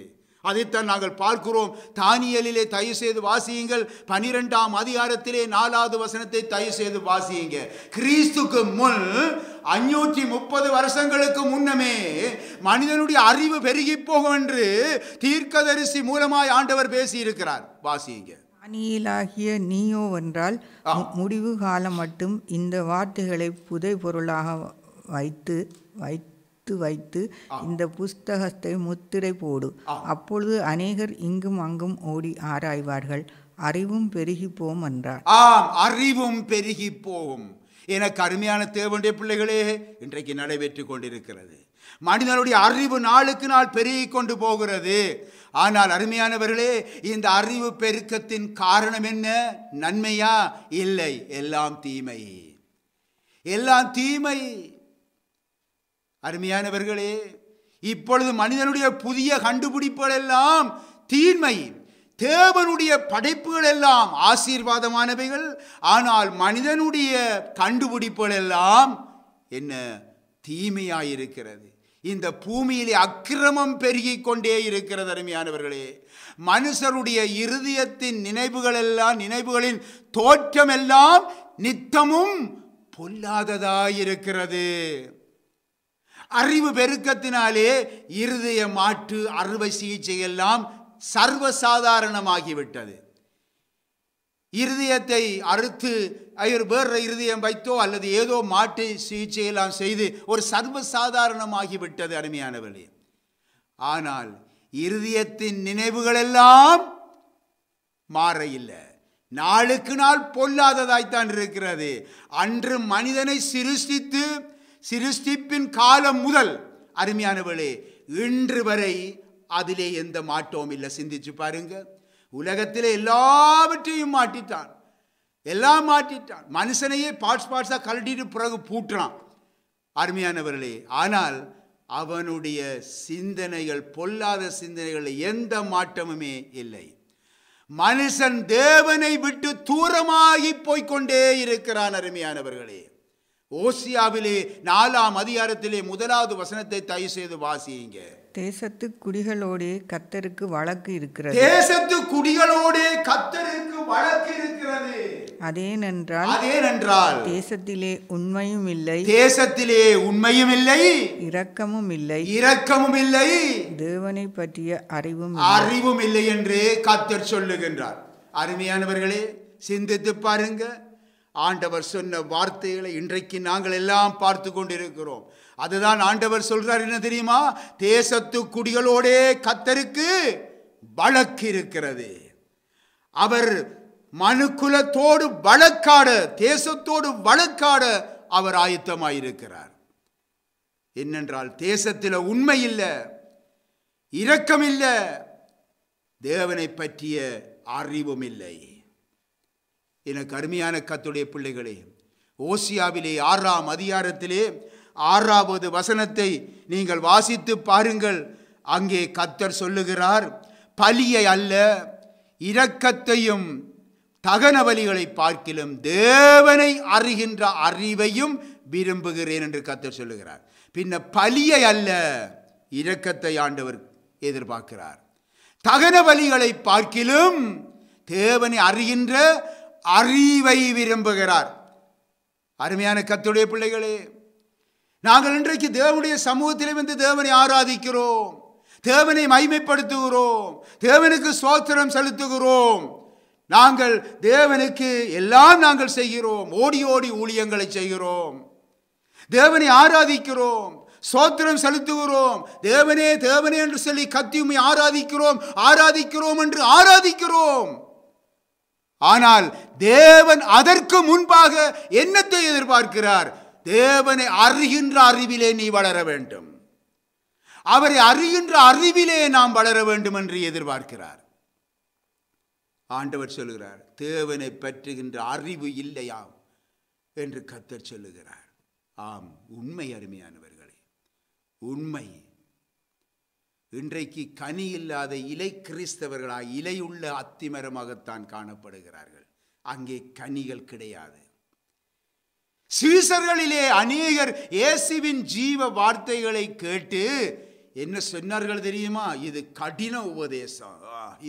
அதைத்தான் நாங்கள் பார்க்கிறோம் தானியலிலே தயவு செய்து வாசியுங்கள் பனிரெண்டாம் அதிகாரத்திலே நாலாவது வசனத்தை தயவு செய்து வாசியுங்க கிறிஸ்துக்கு முன் அஞ்சூற்றி முப்பது வருஷங்களுக்கு முன்னமே மனிதனுடைய அறிவு பெருகி போகும் என்று தீர்க்கதரிசி மூலமாய் ஆண்டவர் பேசியிருக்கிறார் வாசியுங்க அணியிலாகிய நீயோ என்றால் முடிவு காலம் மட்டும் இந்த வார்த்தைகளை புதை பொருளாக வைத்து வைத்து கொடுத்து வைத்து இந்த புஸ்தகத்தை முத்திரை போடு அப்பொழுது அநேகர் இங்கும் அங்கும் ஓடி ஆராய்வார்கள் அறிவும் பெருகி போம் என்றார் ஆம் அறிவும் பெருகி போகும் எனக்கு அருமையான தேவனுடைய பிள்ளைகளே இன்றைக்கு நடைபெற்று கொண்டிருக்கிறது மனிதனுடைய அறிவு நாளுக்கு நாள் பெருகி கொண்டு போகிறது ஆனால் அருமையானவர்களே இந்த அறிவு பெருக்கத்தின் காரணம் என்ன நன்மையா இல்லை எல்லாம் தீமை எல்லாம் தீமை அருமையானவர்களே இப்பொழுது மனிதனுடைய புதிய கண்டுபிடிப்புகள் எல்லாம் தீன்மை தேவனுடைய படைப்புகள் எல்லாம் ஆசீர்வாதமானவைகள் ஆனால் மனிதனுடைய கண்டுபிடிப்புகள் எல்லாம் என்ன தீமையாயிருக்கிறது இந்த பூமியிலே அக்கிரமம் பெருகி கொண்டே இருக்கிறது அருமையானவர்களே மனுஷருடைய இருதயத்தின் நினைவுகள் எல்லாம் நினைவுகளின் தோற்றம் எல்லாம் நித்தமும் பொல்லாததாயிருக்கிறது அறிவு பெருக்கத்தினாலே இருதய மாற்று அறுவை சிகிச்சை எல்லாம் சர்வசாதாரணமாகிவிட்டது இருதயத்தை அறுத்து அவர் வேற இருதயம் வைத்தோ அல்லது ஏதோ மாட்டு சிகிச்சையெல்லாம் செய்து ஒரு சர்வசாதாரணமாகிவிட்டது அருமையானவர்களே ஆனால் இருதயத்தின் நினைவுகளெல்லாம் மாற இல்லை நாளுக்கு நாள் பொல்லாததாய்த்தான் இருக்கிறது அன்று மனிதனை சிருஷ்டித்து சிருஷ்டிப்பின் காலம் முதல் அருமையானவளே இன்று வரை அதிலே எந்த மாட்டோம் இல்லை சிந்திச்சு பாருங்க உலகத்தில் எல்லாவற்றையும் மாட்டிட்டான் எல்லாம் மாட்டிட்டான் மனுஷனையே பார்ட்ஸ் பார்ட்ஸாக கழட்டிட்டு பிறகு பூட்டுறான் அருமையானவர்களே ஆனால் அவனுடைய சிந்தனைகள் பொல்லாத சிந்தனைகள் எந்த மாற்றமுமே இல்லை மனுஷன் தேவனை விட்டு தூரமாகி போய்கொண்டே இருக்கிறான் அருமையானவர்களே ஓசியாவிலே நாலாம் அதிகாரத்திலே முதலாவது வசனத்தை தயவு செய்து வாசியுங்க தேசத்து குடிகளோடே கத்தருக்கு வழக்கு இருக்கிறது தேசத்து குடிகளோடே கத்தருக்கு வழக்கு இருக்கிறது அதேனென்றால் அதேனென்றால் தேசத்திலே உண்மையும் இல்லை தேசத்திலே உண்மையும் இல்லை இரக்கமும் இல்லை இரக்கமும் இல்லை தேவனை பற்றிய அறிவும் அறிவும் இல்லை என்று கத்தர் சொல்லுகின்றார் அருமையானவர்களே சிந்தித்து பாருங்கள் ஆண்டவர் சொன்ன வார்த்தைகளை இன்றைக்கு நாங்கள் எல்லாம் பார்த்து கொண்டிருக்கிறோம் அதுதான் ஆண்டவர் சொல்கிறார் என்ன தெரியுமா தேசத்து குடிகளோடே கத்தருக்கு வழக்கு இருக்கிறது அவர் மனுக்குலத்தோடு வழக்காட தேசத்தோடு வழக்காட அவர் ஆயத்தமாயிருக்கிறார் என்னென்றால் தேசத்தில் உண்மை இல்லை இரக்கம் இல்லை தேவனை பற்றிய அறிவும் இல்லை எனக்கு அருமையான கத்துடைய பிள்ளைகளே ஓசியாவிலே ஆறாம் அதிகாரத்திலே ஆறாவது வசனத்தை நீங்கள் வாசித்து பாருங்கள் அங்கே கத்தர் சொல்லுகிறார் பலியை அல்ல இரக்கத்தையும் தகன பலிகளை பார்க்கிலும் தேவனை அறிகின்ற அறிவையும் விரும்புகிறேன் என்று கத்தர் சொல்லுகிறார் பின்ன பலியை அல்ல இரக்கத்தை ஆண்டவர் எதிர்பார்க்கிறார் தகன வழிகளை பார்க்கிலும் தேவனை அறிகின்ற அறிவை விரும்புகிறார் அருமையான கத்துடைய பிள்ளைகளே நாங்கள் இன்றைக்கு தேவனுடைய சமூகத்திலே வந்து தேவனை ஆராதிக்கிறோம் தேவனை மைமைப்படுத்துகிறோம் தேவனுக்கு சோத்திரம் செலுத்துகிறோம் நாங்கள் தேவனுக்கு எல்லாம் நாங்கள் செய்கிறோம் ஓடி ஓடி ஊழியங்களை செய்கிறோம் தேவனை ஆராதிக்கிறோம் சோத்திரம் செலுத்துகிறோம் தேவனே தேவனே என்று சொல்லி கத்தியுமை ஆராதிக்கிறோம் ஆராதிக்கிறோம் என்று ஆராதிக்கிறோம் ஆனால் தேவன் அதற்கு முன்பாக என்னத்தை எதிர்பார்க்கிறார் தேவனை அறிகின்ற அறிவிலே நீ வளர வேண்டும் அவரை அறிகின்ற அறிவிலே நாம் வளர வேண்டும் என்று எதிர்பார்க்கிறார் ஆண்டவர் சொல்லுகிறார் தேவனை பற்றுகின்ற அறிவு இல்லையாம் என்று கத்தர் சொல்லுகிறார் ஆம் உண்மை அருமையானவர்களே உண்மை இன்றைக்கு கனி இல்லாத இலை கிறிஸ்தவர்களாக இலையுள்ள அத்திமரமாகத்தான் காணப்படுகிறார்கள் அங்கே கனிகள் கிடையாது சீசர்களிலே அநேகர் இயேசுவின் ஜீவ வார்த்தைகளை கேட்டு என்ன சொன்னார்கள் தெரியுமா இது கடின உபதேசம்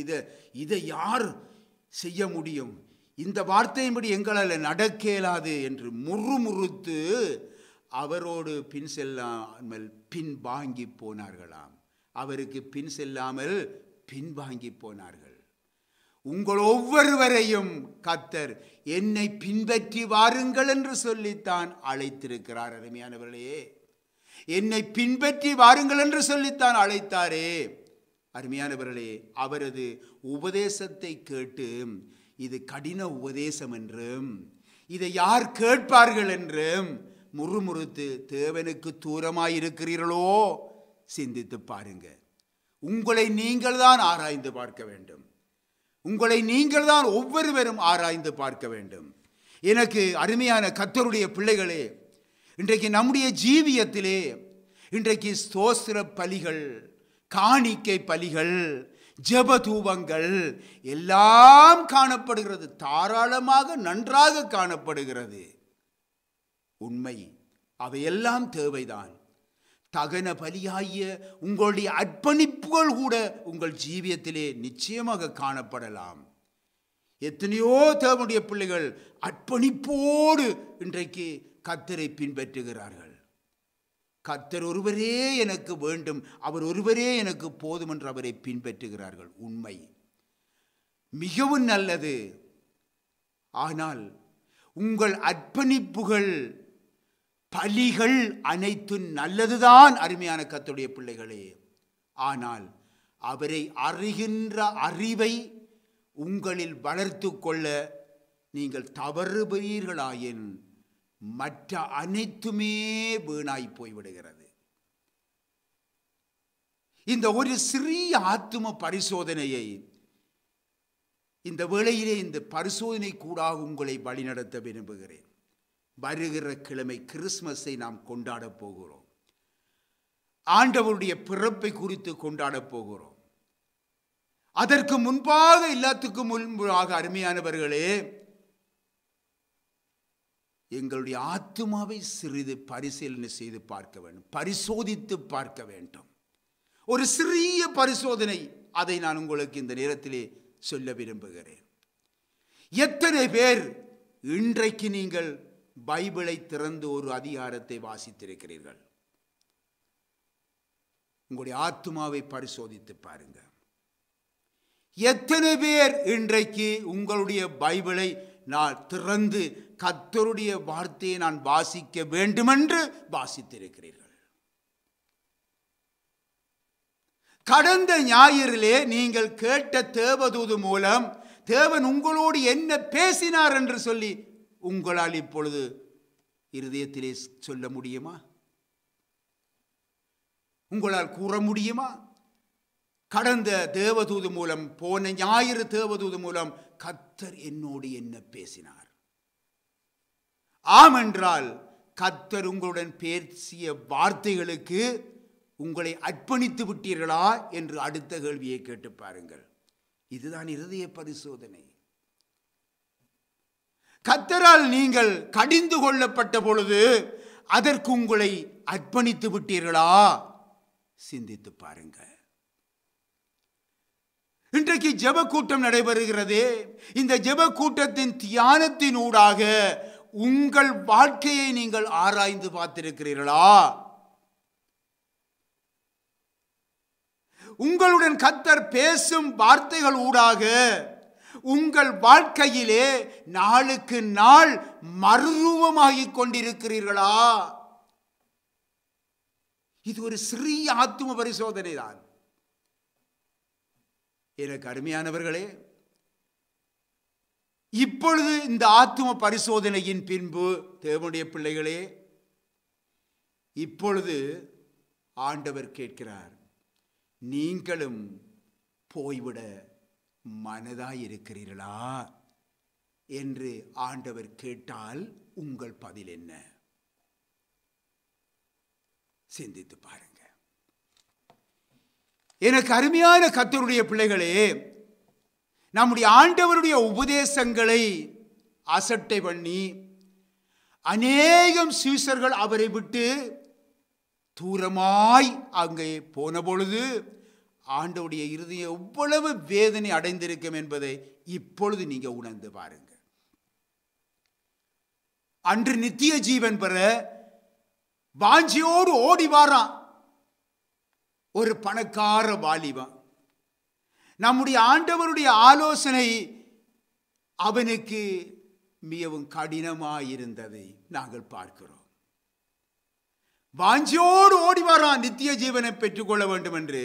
இது இதை யார் செய்ய முடியும் இந்த வார்த்தையின்படி எங்களால் நடக்க இயலாது என்று முறுமுறுத்து அவரோடு பின் செல்லாமல் பின் வாங்கி போனார்களாம் அவருக்கு பின் செல்லாமல் பின்வாங்கி போனார்கள் உங்கள் ஒவ்வொருவரையும் கத்தர் என்னை பின்பற்றி வாருங்கள் என்று சொல்லித்தான் அழைத்திருக்கிறார் அருமையானவர்களே என்னை பின்பற்றி வாருங்கள் என்று சொல்லித்தான் அழைத்தாரே அருமையானவர்களே அவரது உபதேசத்தை கேட்டு இது கடின உபதேசம் என்றும் இதை யார் கேட்பார்கள் என்றும் முறுமுறுத்து தேவனுக்கு தூரமாயிருக்கிறீர்களோ சிந்தித்து பாருங்க உங்களை நீங்கள் தான் ஆராய்ந்து பார்க்க வேண்டும் உங்களை நீங்கள் தான் ஒவ்வொருவரும் ஆராய்ந்து பார்க்க வேண்டும் எனக்கு அருமையான கத்தருடைய பிள்ளைகளே இன்றைக்கு நம்முடைய ஜீவியத்திலே இன்றைக்கு சோசிர பலிகள் காணிக்கை பலிகள் ஜபதூபங்கள் எல்லாம் காணப்படுகிறது தாராளமாக நன்றாக காணப்படுகிறது உண்மை அவையெல்லாம் தேவைதான் தகன பலியாகிய உங்களுடைய அர்ப்பணிப்புகள் கூட உங்கள் ஜீவியத்திலே நிச்சயமாக காணப்படலாம் எத்தனையோ தேவனுடைய பிள்ளைகள் அர்ப்பணிப்போடு இன்றைக்கு கத்தரை பின்பற்றுகிறார்கள் கத்தர் ஒருவரே எனக்கு வேண்டும் அவர் ஒருவரே எனக்கு போதும் என்று அவரை பின்பற்றுகிறார்கள் உண்மை மிகவும் நல்லது ஆனால் உங்கள் அர்ப்பணிப்புகள் பலிகள் அனைத்து நல்லதுதான் அருமையான கத்துடைய பிள்ளைகளே ஆனால் அவரை அறிகின்ற அறிவை உங்களில் வளர்த்து கொள்ள நீங்கள் தவறுபீர்களாயின் மற்ற அனைத்துமே வீணாய் போய்விடுகிறது இந்த ஒரு சிறிய ஆத்தும பரிசோதனையை இந்த வேளையிலே இந்த பரிசோதனை கூட உங்களை வழிநடத்த விரும்புகிறேன் வருகிற கிழமை கிறிஸ்மஸை நாம் கொண்டாடப் போகிறோம் ஆண்டவருடைய பிறப்பை குறித்து கொண்டாடப் போகிறோம் அதற்கு முன்பாக எல்லாத்துக்கும் முன்பாக அருமையானவர்களே எங்களுடைய ஆத்மாவை சிறிது பரிசீலனை செய்து பார்க்க வேண்டும் பரிசோதித்து பார்க்க வேண்டும் ஒரு சிறிய பரிசோதனை அதை நான் உங்களுக்கு இந்த நேரத்திலே சொல்ல விரும்புகிறேன் எத்தனை பேர் இன்றைக்கு நீங்கள் பைபிளை திறந்து ஒரு அதிகாரத்தை வாசித்திருக்கிறீர்கள் உங்களுடைய ஆத்மாவை பரிசோதித்து பாருங்க எத்தனை பேர் இன்றைக்கு உங்களுடைய பைபிளை நான் திறந்து கத்தருடைய வார்த்தையை நான் வாசிக்க வேண்டுமென்று வாசித்திருக்கிறீர்கள் கடந்த ஞாயிறிலே நீங்கள் கேட்ட தேவதூது மூலம் தேவன் உங்களோடு என்ன பேசினார் என்று சொல்லி உங்களால் இப்பொழுது இருதயத்திலே சொல்ல முடியுமா உங்களால் கூற முடியுமா கடந்த தேவதூது மூலம் போன ஞாயிறு தேவதூது மூலம் கத்தர் என்னோடு என்ன பேசினார் ஆம் என்றால் கத்தர் உங்களுடன் பேசிய வார்த்தைகளுக்கு உங்களை அர்ப்பணித்து விட்டீர்களா என்று அடுத்த கேள்வியை கேட்டு பாருங்கள் இதுதான் இருதய பரிசோதனை கத்தரால் நீங்கள் கடிந்து கொள்ளப்பட்ட பொழுது அதற்கு உங்களை அர்ப்பணித்து விட்டீர்களா சிந்தித்து பாருங்க இன்றைக்கு ஜெப கூட்டம் நடைபெறுகிறது இந்த ஜெப கூட்டத்தின் தியானத்தின் ஊடாக உங்கள் வாழ்க்கையை நீங்கள் ஆராய்ந்து பார்த்திருக்கிறீர்களா உங்களுடன் கத்தர் பேசும் வார்த்தைகள் ஊடாக உங்கள் வாழ்க்கையிலே நாளுக்கு நாள் மர்வமாகிக் கொண்டிருக்கிறீர்களா இது ஒரு சிறிய ஆத்தும பரிசோதனை தான் எனக்கு அருமையானவர்களே இப்பொழுது இந்த ஆத்தும பரிசோதனையின் பின்பு தேவனுடைய பிள்ளைகளே இப்பொழுது ஆண்டவர் கேட்கிறார் நீங்களும் போய்விட மனதாயிருக்கிறீர்களா என்று ஆண்டவர் கேட்டால் உங்கள் பதில் என்ன சிந்தித்து பாருங்க எனக்கு அருமையான கத்தருடைய பிள்ளைகளே நம்முடைய ஆண்டவருடைய உபதேசங்களை அசட்டை பண்ணி அநேகம் சீசர்கள் அவரை விட்டு தூரமாய் அங்கே போன பொழுது ஆண்டவுடைய இறுதியை எவ்வளவு வேதனை அடைந்திருக்கும் என்பதை இப்பொழுது நீங்க உணர்ந்து பாருங்க அன்று நித்திய ஜீவன் பெற வாஞ்சியோடு ஓடி வாரான் ஒரு பணக்கார வாலிபன் நம்முடைய ஆண்டவருடைய ஆலோசனை அவனுக்கு மிகவும் கடினமாயிருந்ததை நாங்கள் பார்க்கிறோம் வாஞ்சியோடு ஓடி வரான் நித்திய ஜீவனை பெற்றுக்கொள்ள வேண்டும் என்று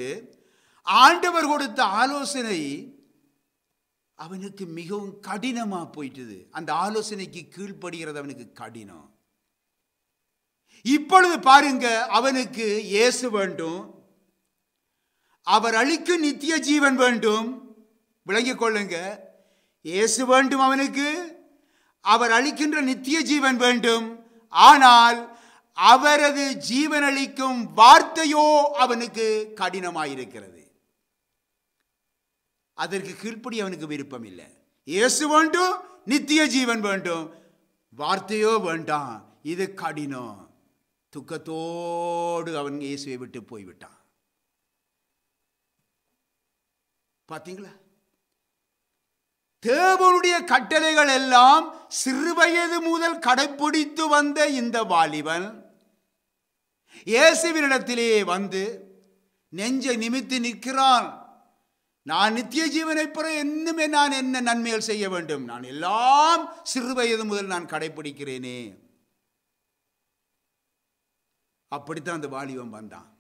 ஆண்டவர் கொடுத்த ஆலோசனை அவனுக்கு மிகவும் கடினமாக போயிட்டது அந்த ஆலோசனைக்கு கீழ்ப்படுகிறது அவனுக்கு கடினம் இப்பொழுது பாருங்க அவனுக்கு இயேசு வேண்டும் அவர் அளிக்கும் நித்திய ஜீவன் வேண்டும் விளங்கிக் கொள்ளுங்க இயேசு வேண்டும் அவனுக்கு அவர் அளிக்கின்ற நித்திய ஜீவன் வேண்டும் ஆனால் அவரது ஜீவன் அளிக்கும் வார்த்தையோ அவனுக்கு கடினமாயிருக்கிறது அதற்கு கீழ்ப்படி அவனுக்கு விருப்பம் இல்லை இயேசு வேண்டும் நித்திய ஜீவன் வேண்டும் வார்த்தையோ வேண்டாம் இது கடினம் துக்கத்தோடு அவன் இயேசுவை விட்டு போய்விட்டான் பார்த்தீங்களா தேவனுடைய கட்டளைகள் எல்லாம் சிறுவயது முதல் கடைப்பிடித்து வந்த இந்த வாலிபன் இயேசுவினிடத்திலே வந்து நெஞ்சை நிமித்து நிற்கிறான் நான் நித்திய ஜீவனை பெற என்னுமே நான் என்ன நன்மைகள் செய்ய வேண்டும் நான் எல்லாம் சிறு வயது முதல் நான் கடைபிடிக்கிறேனே அப்படித்தான் அந்த வாலிபம் வந்தான்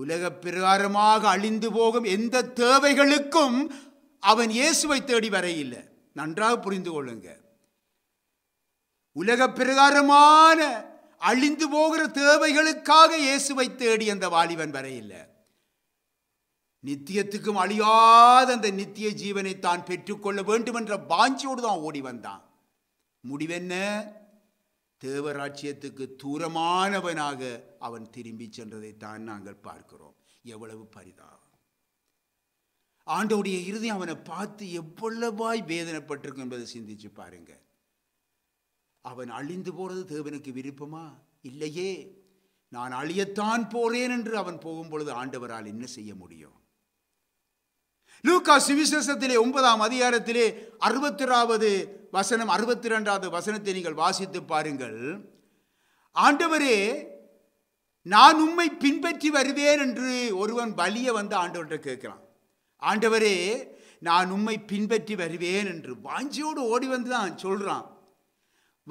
உலக பிரகாரமாக அழிந்து போகும் எந்த தேவைகளுக்கும் அவன் இயேசுவை தேடி வரையில்லை நன்றாக புரிந்து கொள்ளுங்க உலக பிரகாரமான அழிந்து போகிற தேவைகளுக்காக இயேசுவை தேடி அந்த வாலிபன் வரையில்லை நித்தியத்துக்கும் அழியாத அந்த நித்திய ஜீவனை தான் பெற்றுக்கொள்ள வேண்டும் என்ற வாஞ்சியோடு தான் ஓடி வந்தான் முடிவென்ன தேவராட்சியத்துக்கு தூரமானவனாக அவன் திரும்பி சென்றதைத்தான் நாங்கள் பார்க்கிறோம் எவ்வளவு பரிதா ஆண்டவுடைய இறுதி அவனை பார்த்து எவ்வளவாய் வேதனைப்பட்டிருக்கும் என்பதை சிந்திச்சு பாருங்க அவன் அழிந்து போறது தேவனுக்கு விருப்பமா இல்லையே நான் அழியத்தான் போறேன் என்று அவன் போகும் பொழுது ஆண்டவரால் என்ன செய்ய முடியும் லூகா சுவிசேஷத்திலே ஒன்பதாம் அதிகாரத்திலே அறுபத்திராவது வசனம் அறுபத்தி ரெண்டாவது வசனத்தை நீங்கள் வாசித்து பாருங்கள் ஆண்டவரே நான் உம்மை பின்பற்றி வருவேன் என்று ஒருவன் வலிய வந்து ஆண்டவர்கிட்ட கேட்குறான் ஆண்டவரே நான் உம்மை பின்பற்றி வருவேன் என்று வாஞ்சியோடு ஓடி வந்து தான் சொல்கிறான்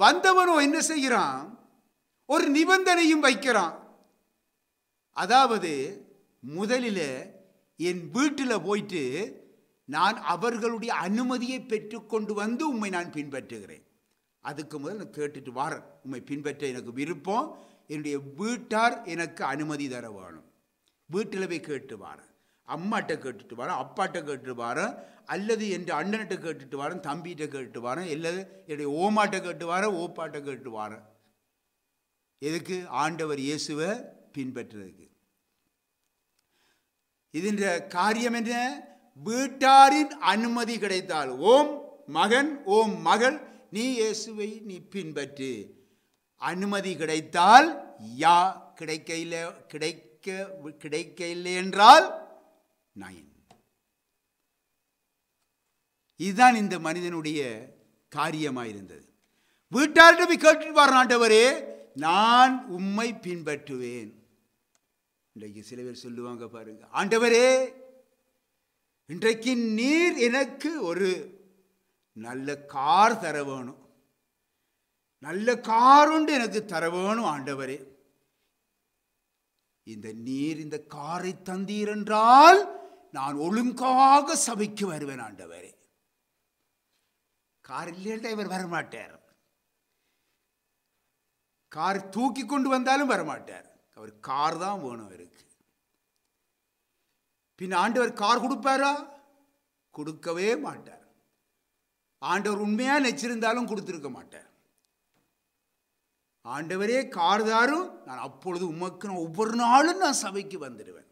வந்தவனோ என்ன செய்கிறான் ஒரு நிபந்தனையும் வைக்கிறான் அதாவது முதலில் என் வீட்டில் போயிட்டு நான் அவர்களுடைய அனுமதியை பெற்றுக்கொண்டு வந்து உண்மை நான் பின்பற்றுகிறேன் அதுக்கு முதல் நான் கேட்டுட்டு வாரேன் உண்மை பின்பற்ற எனக்கு விருப்பம் என்னுடைய வீட்டார் எனக்கு அனுமதி தர வேணும் வீட்டில் போய் கேட்டு வாரேன் அம்மாட்ட கேட்டுட்டு வாரேன் அப்பாட்ட கேட்டுட்டு வாரேன் அல்லது என் அண்ணன்கிட்ட கேட்டுட்டு வரேன் தம்பிகிட்ட கேட்டுட்டு வாரேன் இல்லை என்னுடைய ஓமாட்ட கேட்டு வாரேன் ஓப்பாட்ட கேட்டுட்டு வாரேன் எதுக்கு ஆண்டவர் இயேசுவை பின்பற்றுறதுக்கு காரியம் என்ன வீட்டாரின் அனுமதி கிடைத்தால் ஓம் மகன் ஓம் மகள் நீ இயேசுவை நீ பின்பற்று அனுமதி கிடைத்தால் யா கிடைக்க இல்லை கிடைக்க கிடைக்க இல்லை என்றால் நயன் இதுதான் இந்த மனிதனுடைய காரியமாயிருந்தது வீட்டாரிடம் கேட்டு வர்றாண்டவரே நான் உம்மை பின்பற்றுவேன் இன்றைக்கு சில பேர் சொல்லுவாங்க பாருங்க ஆண்டவரே இன்றைக்கு நீர் எனக்கு ஒரு நல்ல கார் தர வேணும் நல்ல கார் உண்டு எனக்கு தர வேணும் ஆண்டவரே இந்த நீர் இந்த காரை தந்தீர் என்றால் நான் ஒழுங்காக சபைக்கு வருவேன் ஆண்டவரே கார் இல்லைன்னா இவர் வரமாட்டார் கார் தூக்கி கொண்டு வந்தாலும் வரமாட்டார் அவர் கார் தான் வேணும் அவருக்கு பின் ஆண்டவர் கார் கொடுப்பாரா கொடுக்கவே மாட்டார் ஆண்டவர் உண்மையாக நெச்சிருந்தாலும் கொடுத்துருக்க மாட்டார் ஆண்டவரே கார் தாரும் நான் அப்பொழுது உமக்கு நான் ஒவ்வொரு நாளும் நான் சபைக்கு வந்துடுவேன்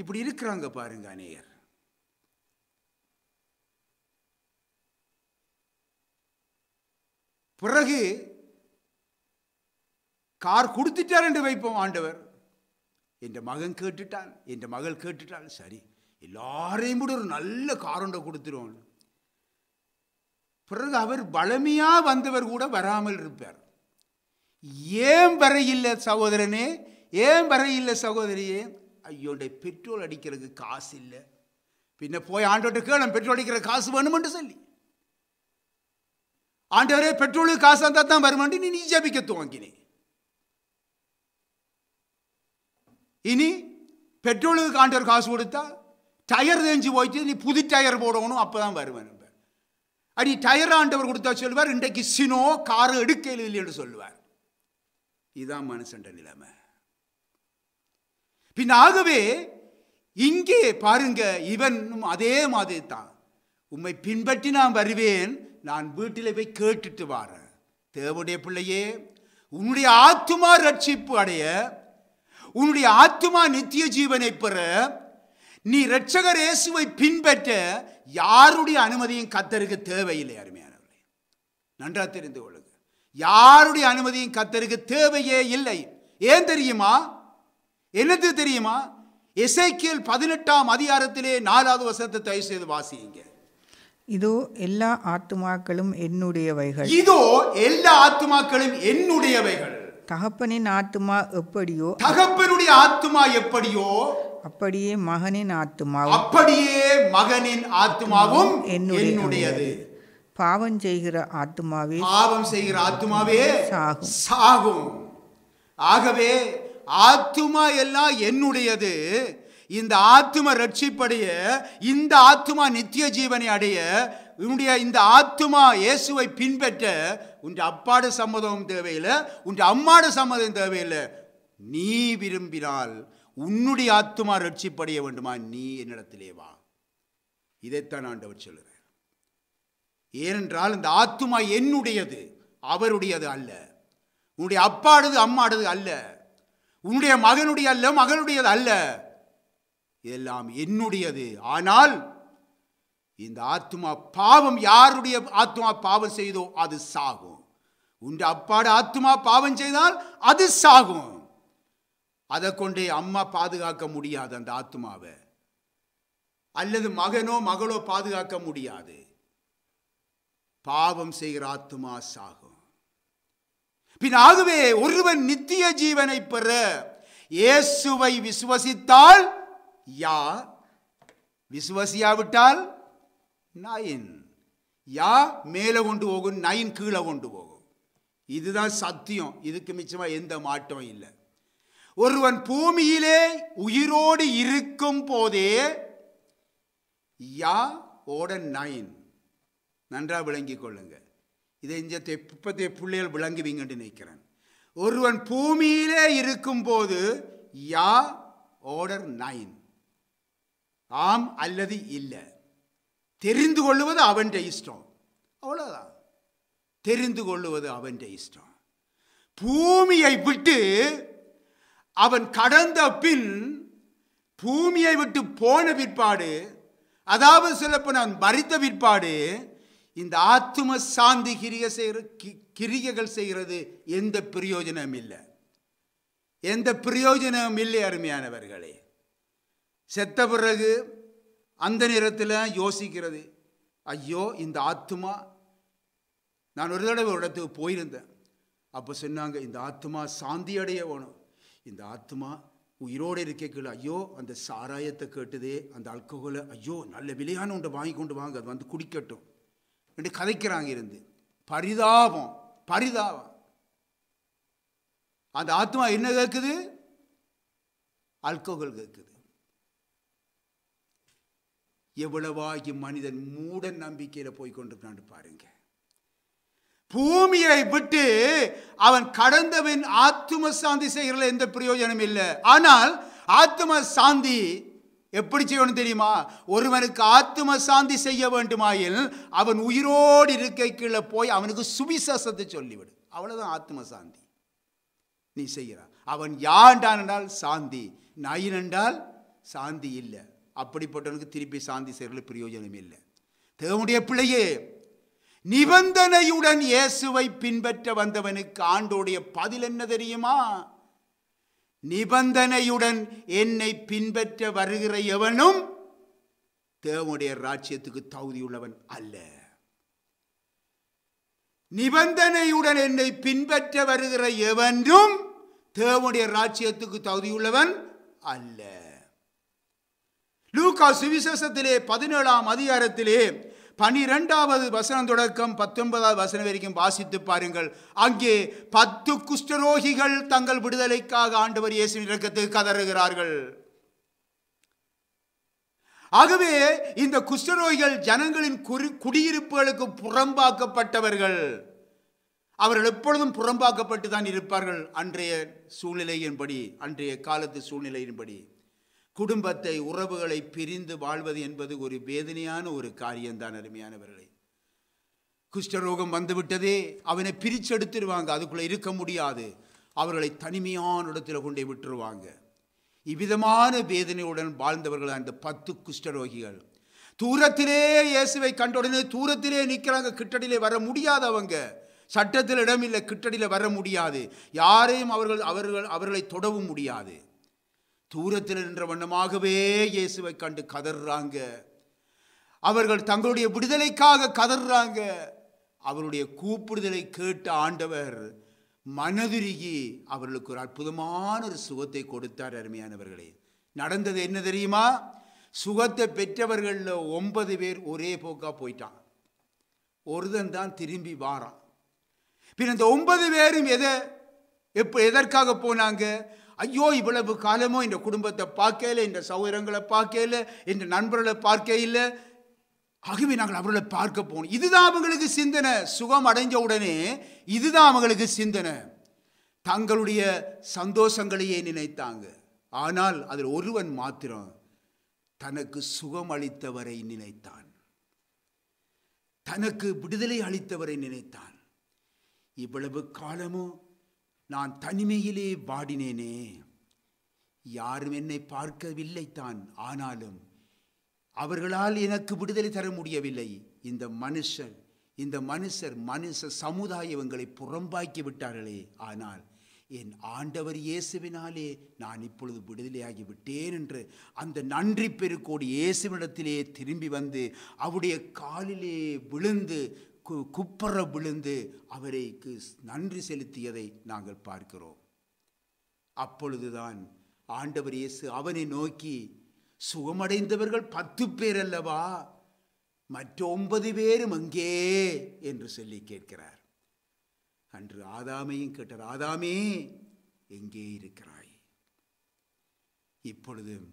இப்படி இருக்கிறாங்க பாருங்க அநேகர் பிறகு கார் கொடுத்துட்டார் என்று வைப்போம் ஆண்டவர் என் மகன் கேட்டுட்டான் என் மகள் கேட்டுட்டாள் சரி எல்லாரையும் கூட ஒரு நல்ல காரொண்டை கொடுத்துருவோம் பிறகு அவர் பழமையாக வந்தவர் கூட வராமல் இருப்பார் ஏன் வரையில்லை சகோதரனே ஏன் வரையில்லை சகோதரியே ஐயோடைய பெட்ரோல் அடிக்கிறதுக்கு காசு இல்லை பின்ன போய் ஆண்டோட்ட கேளும் பெட்ரோல் அடிக்கிற காசு என்று சொல்லி ஆண்டவரே பெட்ரோலுக்கு காசு வந்தால் தான் வருமானு நீ ஜபிக்க துவங்கினேன் இனி பெட்ரோலுக்கு காண்டர் காசு கொடுத்தா டயர் தேஞ்சு போயிட்டு நீ புது டயர் போடணும் அப்போ தான் வருவேன் அடி டயர் ஆண்டவர் கொடுத்தா சொல்லுவார் இன்றைக்கு சினோ காரு எடுக்கையில் இல்லைன்னு சொல்லுவார் இதுதான் மனுஷன்ற நிலைமை பின் ஆகவே இங்கே பாருங்க இவனும் அதே மாதிரி தான் உம்மை பின்பற்றி நான் வருவேன் நான் வீட்டில் போய் கேட்டுட்டு வாரேன் தேவனுடைய பிள்ளையே உன்னுடைய ஆத்துமா ரட்சிப்பு அடைய உன்னுடைய ஆத்மா நித்திய ஜீவனை பெற நீ ரட்சகர் இயேசுவை பின்பற்ற யாருடைய அனுமதியும் கத்தருக்கு தேவையில்லை அருமையானவர்களே நன்றாக தெரிந்து கொள்ளுங்க யாருடைய அனுமதியும் கத்தருக்கு தேவையே இல்லை ஏன் தெரியுமா என்னது தெரியுமா எசைக்கியல் பதினெட்டாம் அதிகாரத்திலே நாலாவது வசத்தை தயவு செய்து வாசியுங்க இதோ எல்லா ஆத்துமாக்களும் என்னுடையவைகள் இதோ எல்லா ஆத்துமாக்களும் என்னுடையவைகள் தகப்பனின் ஆத்துமா எப்படியோ தகப்பனுடைய ஆத்துமா எப்படியோ அப்படியே மகனின் ஆத்துமா அப்படியே மகனின் ஆத்துமாவும் என்னுடையது பாவம் செய்கிற ஆத்துமாவே பாவம் செய்கிற ஆத்துமாவே சாகும் ஆகவே ஆத்துமா எல்லாம் என்னுடையது இந்த ஆத்துமா ரட்சிப்படைய இந்த ஆத்துமா நித்திய ஜீவனை அடைய இந்த ஆத்துமா இயேசுவை பின்பற்ற உன் அப்பாடு சம்மதமும் தேவையில்லை உன் அம்மாடு சம்மதம் தேவையில்லை நீ விரும்பினால் உன்னுடைய ஆத்துமா ரட்சிப்படைய வேண்டுமா நீ என்னிடத்திலே வா இதைத்தான் ஆண்டவர் சொல்லுறேன் ஏனென்றால் இந்த ஆத்துமா என்னுடையது அவருடையது அல்ல உன்னுடைய அப்பாடுது அம்மாடுது அல்ல உன்னுடைய மகனுடைய அல்ல மகளுடையது அல்ல இதெல்லாம் என்னுடையது ஆனால் இந்த ஆத்மா பாவம் யாருடைய ஆத்மா பாவம் செய்தோ அது சாகும் உண்டு அப்பாடு ஆத்மா பாவம் செய்தால் அது சாகும் அதை கொண்டே அம்மா பாதுகாக்க முடியாது அந்த ஆத்மாவை அல்லது மகனோ மகளோ பாதுகாக்க முடியாது பாவம் செய்கிற ஆத்மா சாகும் பின் ஆகவே ஒருவன் நித்திய ஜீவனை பெற இயேசுவை விசுவசித்தால் யா விசுவசியாவிட்டால் நயன் யா மேலே கொண்டு போகும் நயன் கீழே கொண்டு போகும் இதுதான் சத்தியம் இதுக்கு மிச்சமாக எந்த மாற்றம் இல்லை ஒருவன் பூமியிலே உயிரோடு இருக்கும் போதே யா ஓட நயன் நன்றாக விளங்கி கொள்ளுங்க இதை இந்த தெப்பத்தை பிள்ளைகள் விளங்குவீங்கன்னு நினைக்கிறேன் ஒருவன் பூமியிலே இருக்கும் போது யா ஓடர் நைன் ஆம் அல்லது இல்லை தெரிந்து கொள்வது அவன் இஷ்டம் அவ்வளோதான் தெரிந்து கொள்வது அவன் இஷ்டம் பூமியை விட்டு அவன் கடந்த பின் பூமியை விட்டு போன பிற்பாடு அதாவது சொல்லப்போன அவன் மறித்த பிற்பாடு இந்த ஆத்ம சாந்தி கிரிய செய்கிற கிரியைகள் செய்கிறது எந்த பிரயோஜனமும் இல்லை எந்த பிரயோஜனமும் இல்லை அருமையானவர்களே செத்த பிறகு அந்த நேரத்தில் யோசிக்கிறது ஐயோ இந்த ஆத்மா நான் ஒரு தடவை ஒரு இடத்துக்கு போயிருந்தேன் அப்போ சொன்னாங்க இந்த ஆத்மா சாந்தி அடைய வேணும் இந்த ஆத்மா உயிரோடு இருக்கக்குள்ள ஐயோ அந்த சாராயத்தை கேட்டதே அந்த அல்கோகோலை ஐயோ நல்ல விலையான ஒன்று வாங்கி கொண்டு வாங்க அது வந்து குடிக்கட்டும் என்று கதைக்கிறாங்க இருந்து பரிதாபம் பரிதாபம் அந்த ஆத்மா என்ன கேட்குது அல்கோகோல் கேட்குது எவ்வளவாகி மனிதன் மூட நம்பிக்கையில் போய் கொண்டிருக்கான்னு பாருங்க பூமியை விட்டு அவன் கடந்தவன் ஆத்தும சாந்தி செய்கிறதுல எந்த பிரயோஜனம் இல்லை ஆனால் ஆத்தும சாந்தி எப்படி செய்யணும் தெரியுமா ஒருவனுக்கு ஆத்தும சாந்தி செய்ய வேண்டுமாயில் அவன் உயிரோடு இருக்கை கீழே போய் அவனுக்கு சுவிசேஷத்தை சொல்லிவிடு அவ்வளோதான் ஆத்ம சாந்தி நீ செய்கிறான் அவன் யாண்டான் என்றால் சாந்தி நாயின் என்றால் சாந்தி இல்லை அப்படிப்பட்டவனுக்கு திருப்பி சாந்தி செயல்கள் பிரயோஜனம் இல்லை தேவனுடைய பிள்ளையே நிபந்தனையுடன் இயேசுவை பின்பற்ற வந்தவனுக்கு ஆண்டோடைய பதில் என்ன தெரியுமா நிபந்தனையுடன் என்னை பின்பற்ற வருகிற எவனும் தேவனுடைய ராஜ்யத்துக்கு தகுதியுள்ளவன் அல்ல நிபந்தனையுடன் என்னை பின்பற்ற வருகிற எவனும் தேவனுடைய ராஜ்யத்துக்கு தகுதியுள்ளவன் அல்ல லூகா சுவிசேஷத்திலே பதினேழாம் அதிகாரத்திலே பனிரெண்டாவது வசனம் தொடக்கம் பத்தொன்பதாவது வசனம் வரைக்கும் வாசித்து பாருங்கள் அங்கே பத்து குஷ்டரோகிகள் தங்கள் விடுதலைக்காக ஆண்டவர் இயேசு இறக்கத்துக்கு கதறுகிறார்கள் ஆகவே இந்த குஷ்டரோகிகள் ஜனங்களின் குறி குடியிருப்புகளுக்கு புறம்பாக்கப்பட்டவர்கள் அவர்கள் எப்பொழுதும் புறம்பாக்கப்பட்டு தான் இருப்பார்கள் அன்றைய சூழ்நிலையின்படி அன்றைய காலத்து சூழ்நிலையின்படி குடும்பத்தை உறவுகளை பிரிந்து வாழ்வது என்பது ஒரு வேதனையான ஒரு காரியம்தான் அருமையானவர்களே குஷ்டரோகம் வந்துவிட்டதே அவனை பிரிச்செடுத்துருவாங்க அதுக்குள்ளே இருக்க முடியாது அவர்களை தனிமையான இடத்துல கொண்டே விட்டுருவாங்க இவ்விதமான வேதனையுடன் வாழ்ந்தவர்கள் அந்த பத்து குஷ்டரோகிகள் தூரத்திலே இயேசுவை கண்ட உடனே தூரத்திலே நிற்கிறாங்க கிட்டடியிலே வர முடியாது அவங்க சட்டத்தில் இடமில்லை கிட்டடியில் வர முடியாது யாரையும் அவர்கள் அவர்கள் அவர்களை தொடவும் முடியாது தூரத்தில் நின்ற வண்ணமாகவே இயேசுவை கண்டு கதறாங்க அவர்கள் தங்களுடைய விடுதலைக்காக கதறாங்க அவருடைய கூப்பிடுதலை கேட்ட ஆண்டவர் மனதுருகி அவர்களுக்கு ஒரு அற்புதமான ஒரு சுகத்தை கொடுத்தார் அருமையானவர்களே நடந்தது என்ன தெரியுமா சுகத்தை பெற்றவர்களில் ஒன்பது பேர் ஒரே போக்காக போயிட்டான் ஒருதன் தான் திரும்பி வாரான் பின் இந்த ஒன்பது பேரும் எதை எப்போ எதற்காக போனாங்க ஐயோ இவ்வளவு காலமோ இந்த குடும்பத்தை பார்க்கல இந்த சௌகரங்களை பார்க்கல இந்த நண்பர்களை இல்லை ஆகவே நாங்கள் அவர்களை பார்க்க போகணும் இதுதான் அவங்களுக்கு சிந்தனை சுகம் அடைஞ்ச உடனே இதுதான் அவங்களுக்கு சிந்தனை தங்களுடைய சந்தோஷங்களையே நினைத்தாங்க ஆனால் அதில் ஒருவன் மாத்திரம் தனக்கு சுகம் அளித்தவரை நினைத்தான் தனக்கு விடுதலை அளித்தவரை நினைத்தான் இவ்வளவு காலமும் நான் தனிமையிலே வாடினேனே யாரும் என்னை பார்க்கவில்லை தான் ஆனாலும் அவர்களால் எனக்கு விடுதலை தர முடியவில்லை இந்த மனுஷர் இந்த மனுஷர் மனுஷ சமுதாயம் எங்களை புறம்பாக்கி விட்டார்களே ஆனால் என் ஆண்டவர் இயேசுவினாலே நான் இப்பொழுது விடுதலையாகி விட்டேன் என்று அந்த நன்றி பெருக்கோடு இயேசுவிடத்திலே திரும்பி வந்து அவருடைய காலிலே விழுந்து கு குப்பர விழுந்து அவரைக்கு நன்றி செலுத்தியதை நாங்கள் பார்க்கிறோம் அப்பொழுதுதான் ஆண்டவர் இயேசு அவனை நோக்கி சுகமடைந்தவர்கள் பத்து பேர் அல்லவா மற்ற ஒன்பது பேரும் அங்கே என்று சொல்லி கேட்கிறார் அன்று ஆதாமையும் கேட்டார் ஆதாமே எங்கே இருக்கிறாய் இப்பொழுதும்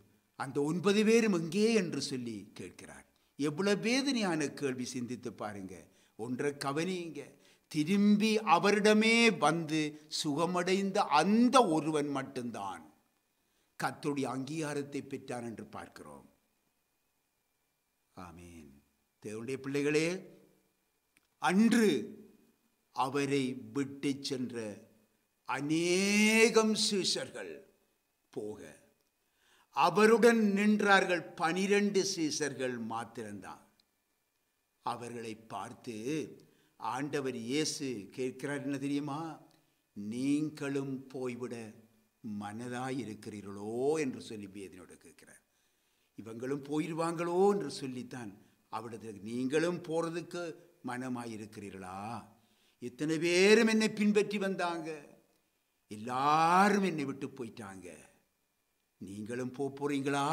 அந்த ஒன்பது பேரும் எங்கே என்று சொல்லி கேட்கிறார் எவ்வளவு வேதனையான கேள்வி சிந்தித்து பாருங்கள் ஒன்றை கவனியங்க திரும்பி அவரிடமே வந்து சுகமடைந்த அந்த ஒருவன் மட்டும்தான் கத்துடைய அங்கீகாரத்தை பெற்றான் என்று பார்க்கிறோம் ஆமீன் தேவனுடைய பிள்ளைகளே அன்று அவரை விட்டு சென்ற அநேகம் சீசர்கள் போக அவருடன் நின்றார்கள் பனிரெண்டு சீசர்கள் மாத்திரம்தான் அவர்களை பார்த்து ஆண்டவர் இயேசு கேட்கிறார் என்ன தெரியுமா நீங்களும் போய்விட மனதாக இருக்கிறீர்களோ என்று சொல்லி வேதனையோடு கேட்கிறார் இவங்களும் போயிடுவாங்களோ என்று சொல்லித்தான் அவரது நீங்களும் போகிறதுக்கு மனமாய் இருக்கிறீர்களா இத்தனை பேரும் என்னை பின்பற்றி வந்தாங்க எல்லாரும் என்னை விட்டு போயிட்டாங்க நீங்களும் போகிறீங்களா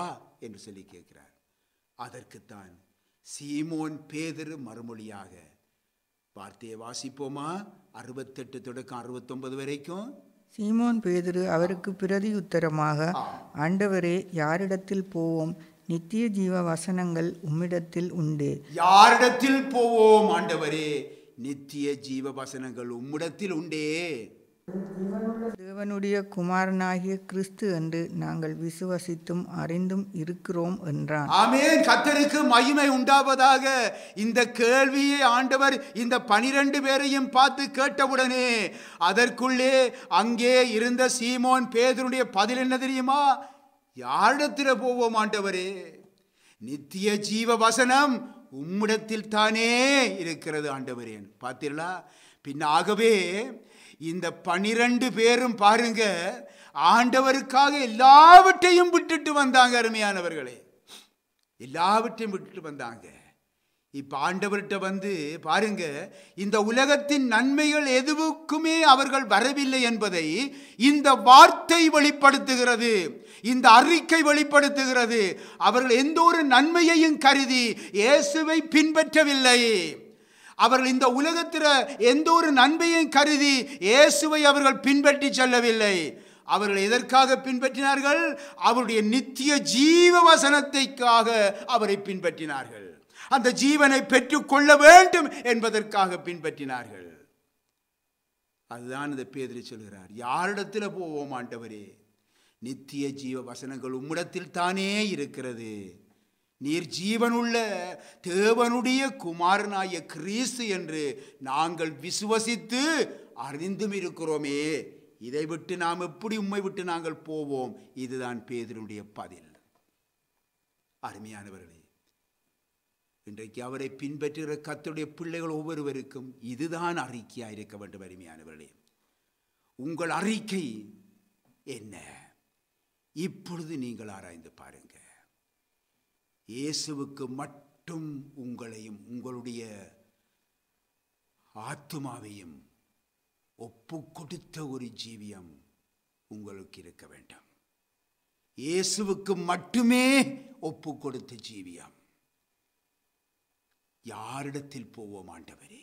என்று சொல்லி கேட்கிறார் அதற்குத்தான் சீமோன் பேதரு மறுமொழியாக வார்த்தையை வாசிப்போமா அறுபத்தெட்டு தொடக்கம் அறுபத்தொன்பது வரைக்கும் சீமோன் பேதரு அவருக்கு பிரதி உத்தரமாக ஆண்டவரே யாரிடத்தில் போவோம் நித்திய ஜீவ வசனங்கள் உம்மிடத்தில் உண்டு யாரிடத்தில் போவோம் ஆண்டவரே நித்திய ஜீவ வசனங்கள் உம்மிடத்தில் உண்டே தேவனுடைய குமாரனாகிய கிறிஸ்து என்று நாங்கள் விசுவசித்தும் அறிந்தும் இருக்கிறோம் என்றான் ஆமேன் கத்தருக்கு மகிமை உண்டாவதாக இந்த கேள்வியை ஆண்டவர் இந்த பனிரெண்டு பேரையும் பார்த்து கேட்டவுடனே அதற்குள்ளே அங்கே இருந்த சீமோன் பேதனுடைய பதில் என்ன தெரியுமா யாரிடத்தில் போவோம் ஆண்டவரே நித்திய ஜீவ வசனம் உம்மிடத்தில் தானே இருக்கிறது ஆண்டவரேன் பார்த்தீர்களா பின்னாகவே ஆகவே இந்த பனிரெண்டு பேரும் பாருங்க ஆண்டவருக்காக எல்லாவற்றையும் விட்டுட்டு வந்தாங்க அருமையானவர்களே எல்லாவற்றையும் விட்டுட்டு வந்தாங்க இப்போ ஆண்டவர்கிட்ட வந்து பாருங்க இந்த உலகத்தின் நன்மைகள் எதுவுக்குமே அவர்கள் வரவில்லை என்பதை இந்த வார்த்தை வெளிப்படுத்துகிறது இந்த அறிக்கை வெளிப்படுத்துகிறது அவர்கள் எந்த ஒரு நன்மையையும் கருதி இயேசுவை பின்பற்றவில்லை அவர்கள் இந்த உலகத்தில் எந்த ஒரு நன்மையும் கருதி இயேசுவை அவர்கள் பின்பற்றி செல்லவில்லை அவர்கள் எதற்காக பின்பற்றினார்கள் அவருடைய நித்திய ஜீவ வசனத்தைக்காக அவரை பின்பற்றினார்கள் அந்த ஜீவனை பெற்றுக்கொள்ள வேண்டும் என்பதற்காக பின்பற்றினார்கள் அதுதான் இந்த பேதிரி சொல்கிறார் யாரிடத்தில் போவோம் ஆண்டவரே நித்திய ஜீவ வசனங்கள் உம்மிடத்தில் தானே இருக்கிறது நீர் ஜீவனுள்ள தேவனுடைய குமாரனாய கிறிஸ்து என்று நாங்கள் விசுவசித்து அறிந்தும் இருக்கிறோமே இதை விட்டு நாம் எப்படி உண்மை விட்டு நாங்கள் போவோம் இதுதான் பேதருடைய பதில் அருமையானவர்களே இன்றைக்கு அவரை பின்பற்றுகிற கத்துடைய பிள்ளைகள் ஒவ்வொருவருக்கும் இதுதான் அறிக்கையாக இருக்க வேண்டும் அருமையானவர்களே உங்கள் அறிக்கை என்ன இப்பொழுது நீங்கள் ஆராய்ந்து பாருங்கள் இயேசுவுக்கு மட்டும் உங்களையும் உங்களுடைய ஆத்மாவையும் ஒப்பு கொடுத்த ஒரு ஜீவியம் உங்களுக்கு இருக்க வேண்டும் இயேசுவுக்கு மட்டுமே ஒப்பு கொடுத்த ஜீவியம் யாரிடத்தில் போவோம் ஆண்டவரே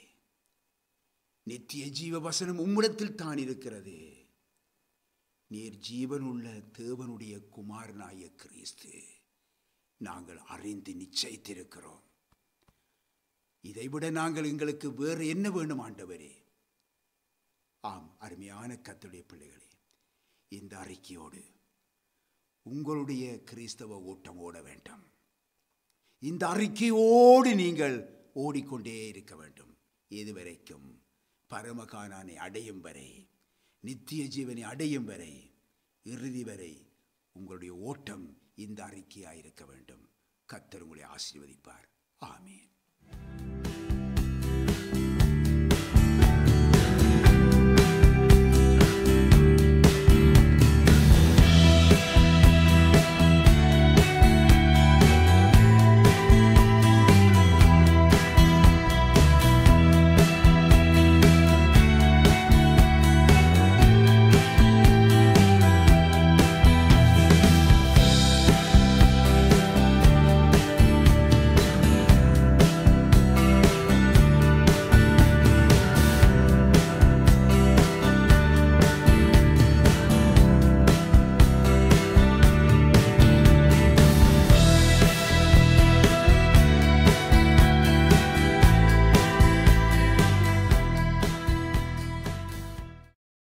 நித்திய ஜீவ வசனம் உம்மிடத்தில் தான் இருக்கிறது நீர் ஜீவனுள்ள தேவனுடைய குமாரனாய கிறிஸ்து நாங்கள் அறிந்து நிச்சயித்திருக்கிறோம் இதைவிட நாங்கள் எங்களுக்கு வேறு என்ன வேணும் ஆண்டவரே ஆம் அருமையான கத்துடைய பிள்ளைகளே இந்த அறிக்கையோடு உங்களுடைய கிறிஸ்தவ ஓட்டம் ஓட வேண்டும் இந்த அறிக்கையோடு நீங்கள் ஓடிக்கொண்டே இருக்க வேண்டும் இதுவரைக்கும் பரமகானானை அடையும் வரை நித்திய ஜீவனை அடையும் வரை இறுதி வரை உங்களுடைய ஓட்டம் இந்த அறிக்கையாக இருக்க வேண்டும் கத்தர் உங்களை ஆசீர்வதிப்பார் ஆமீன்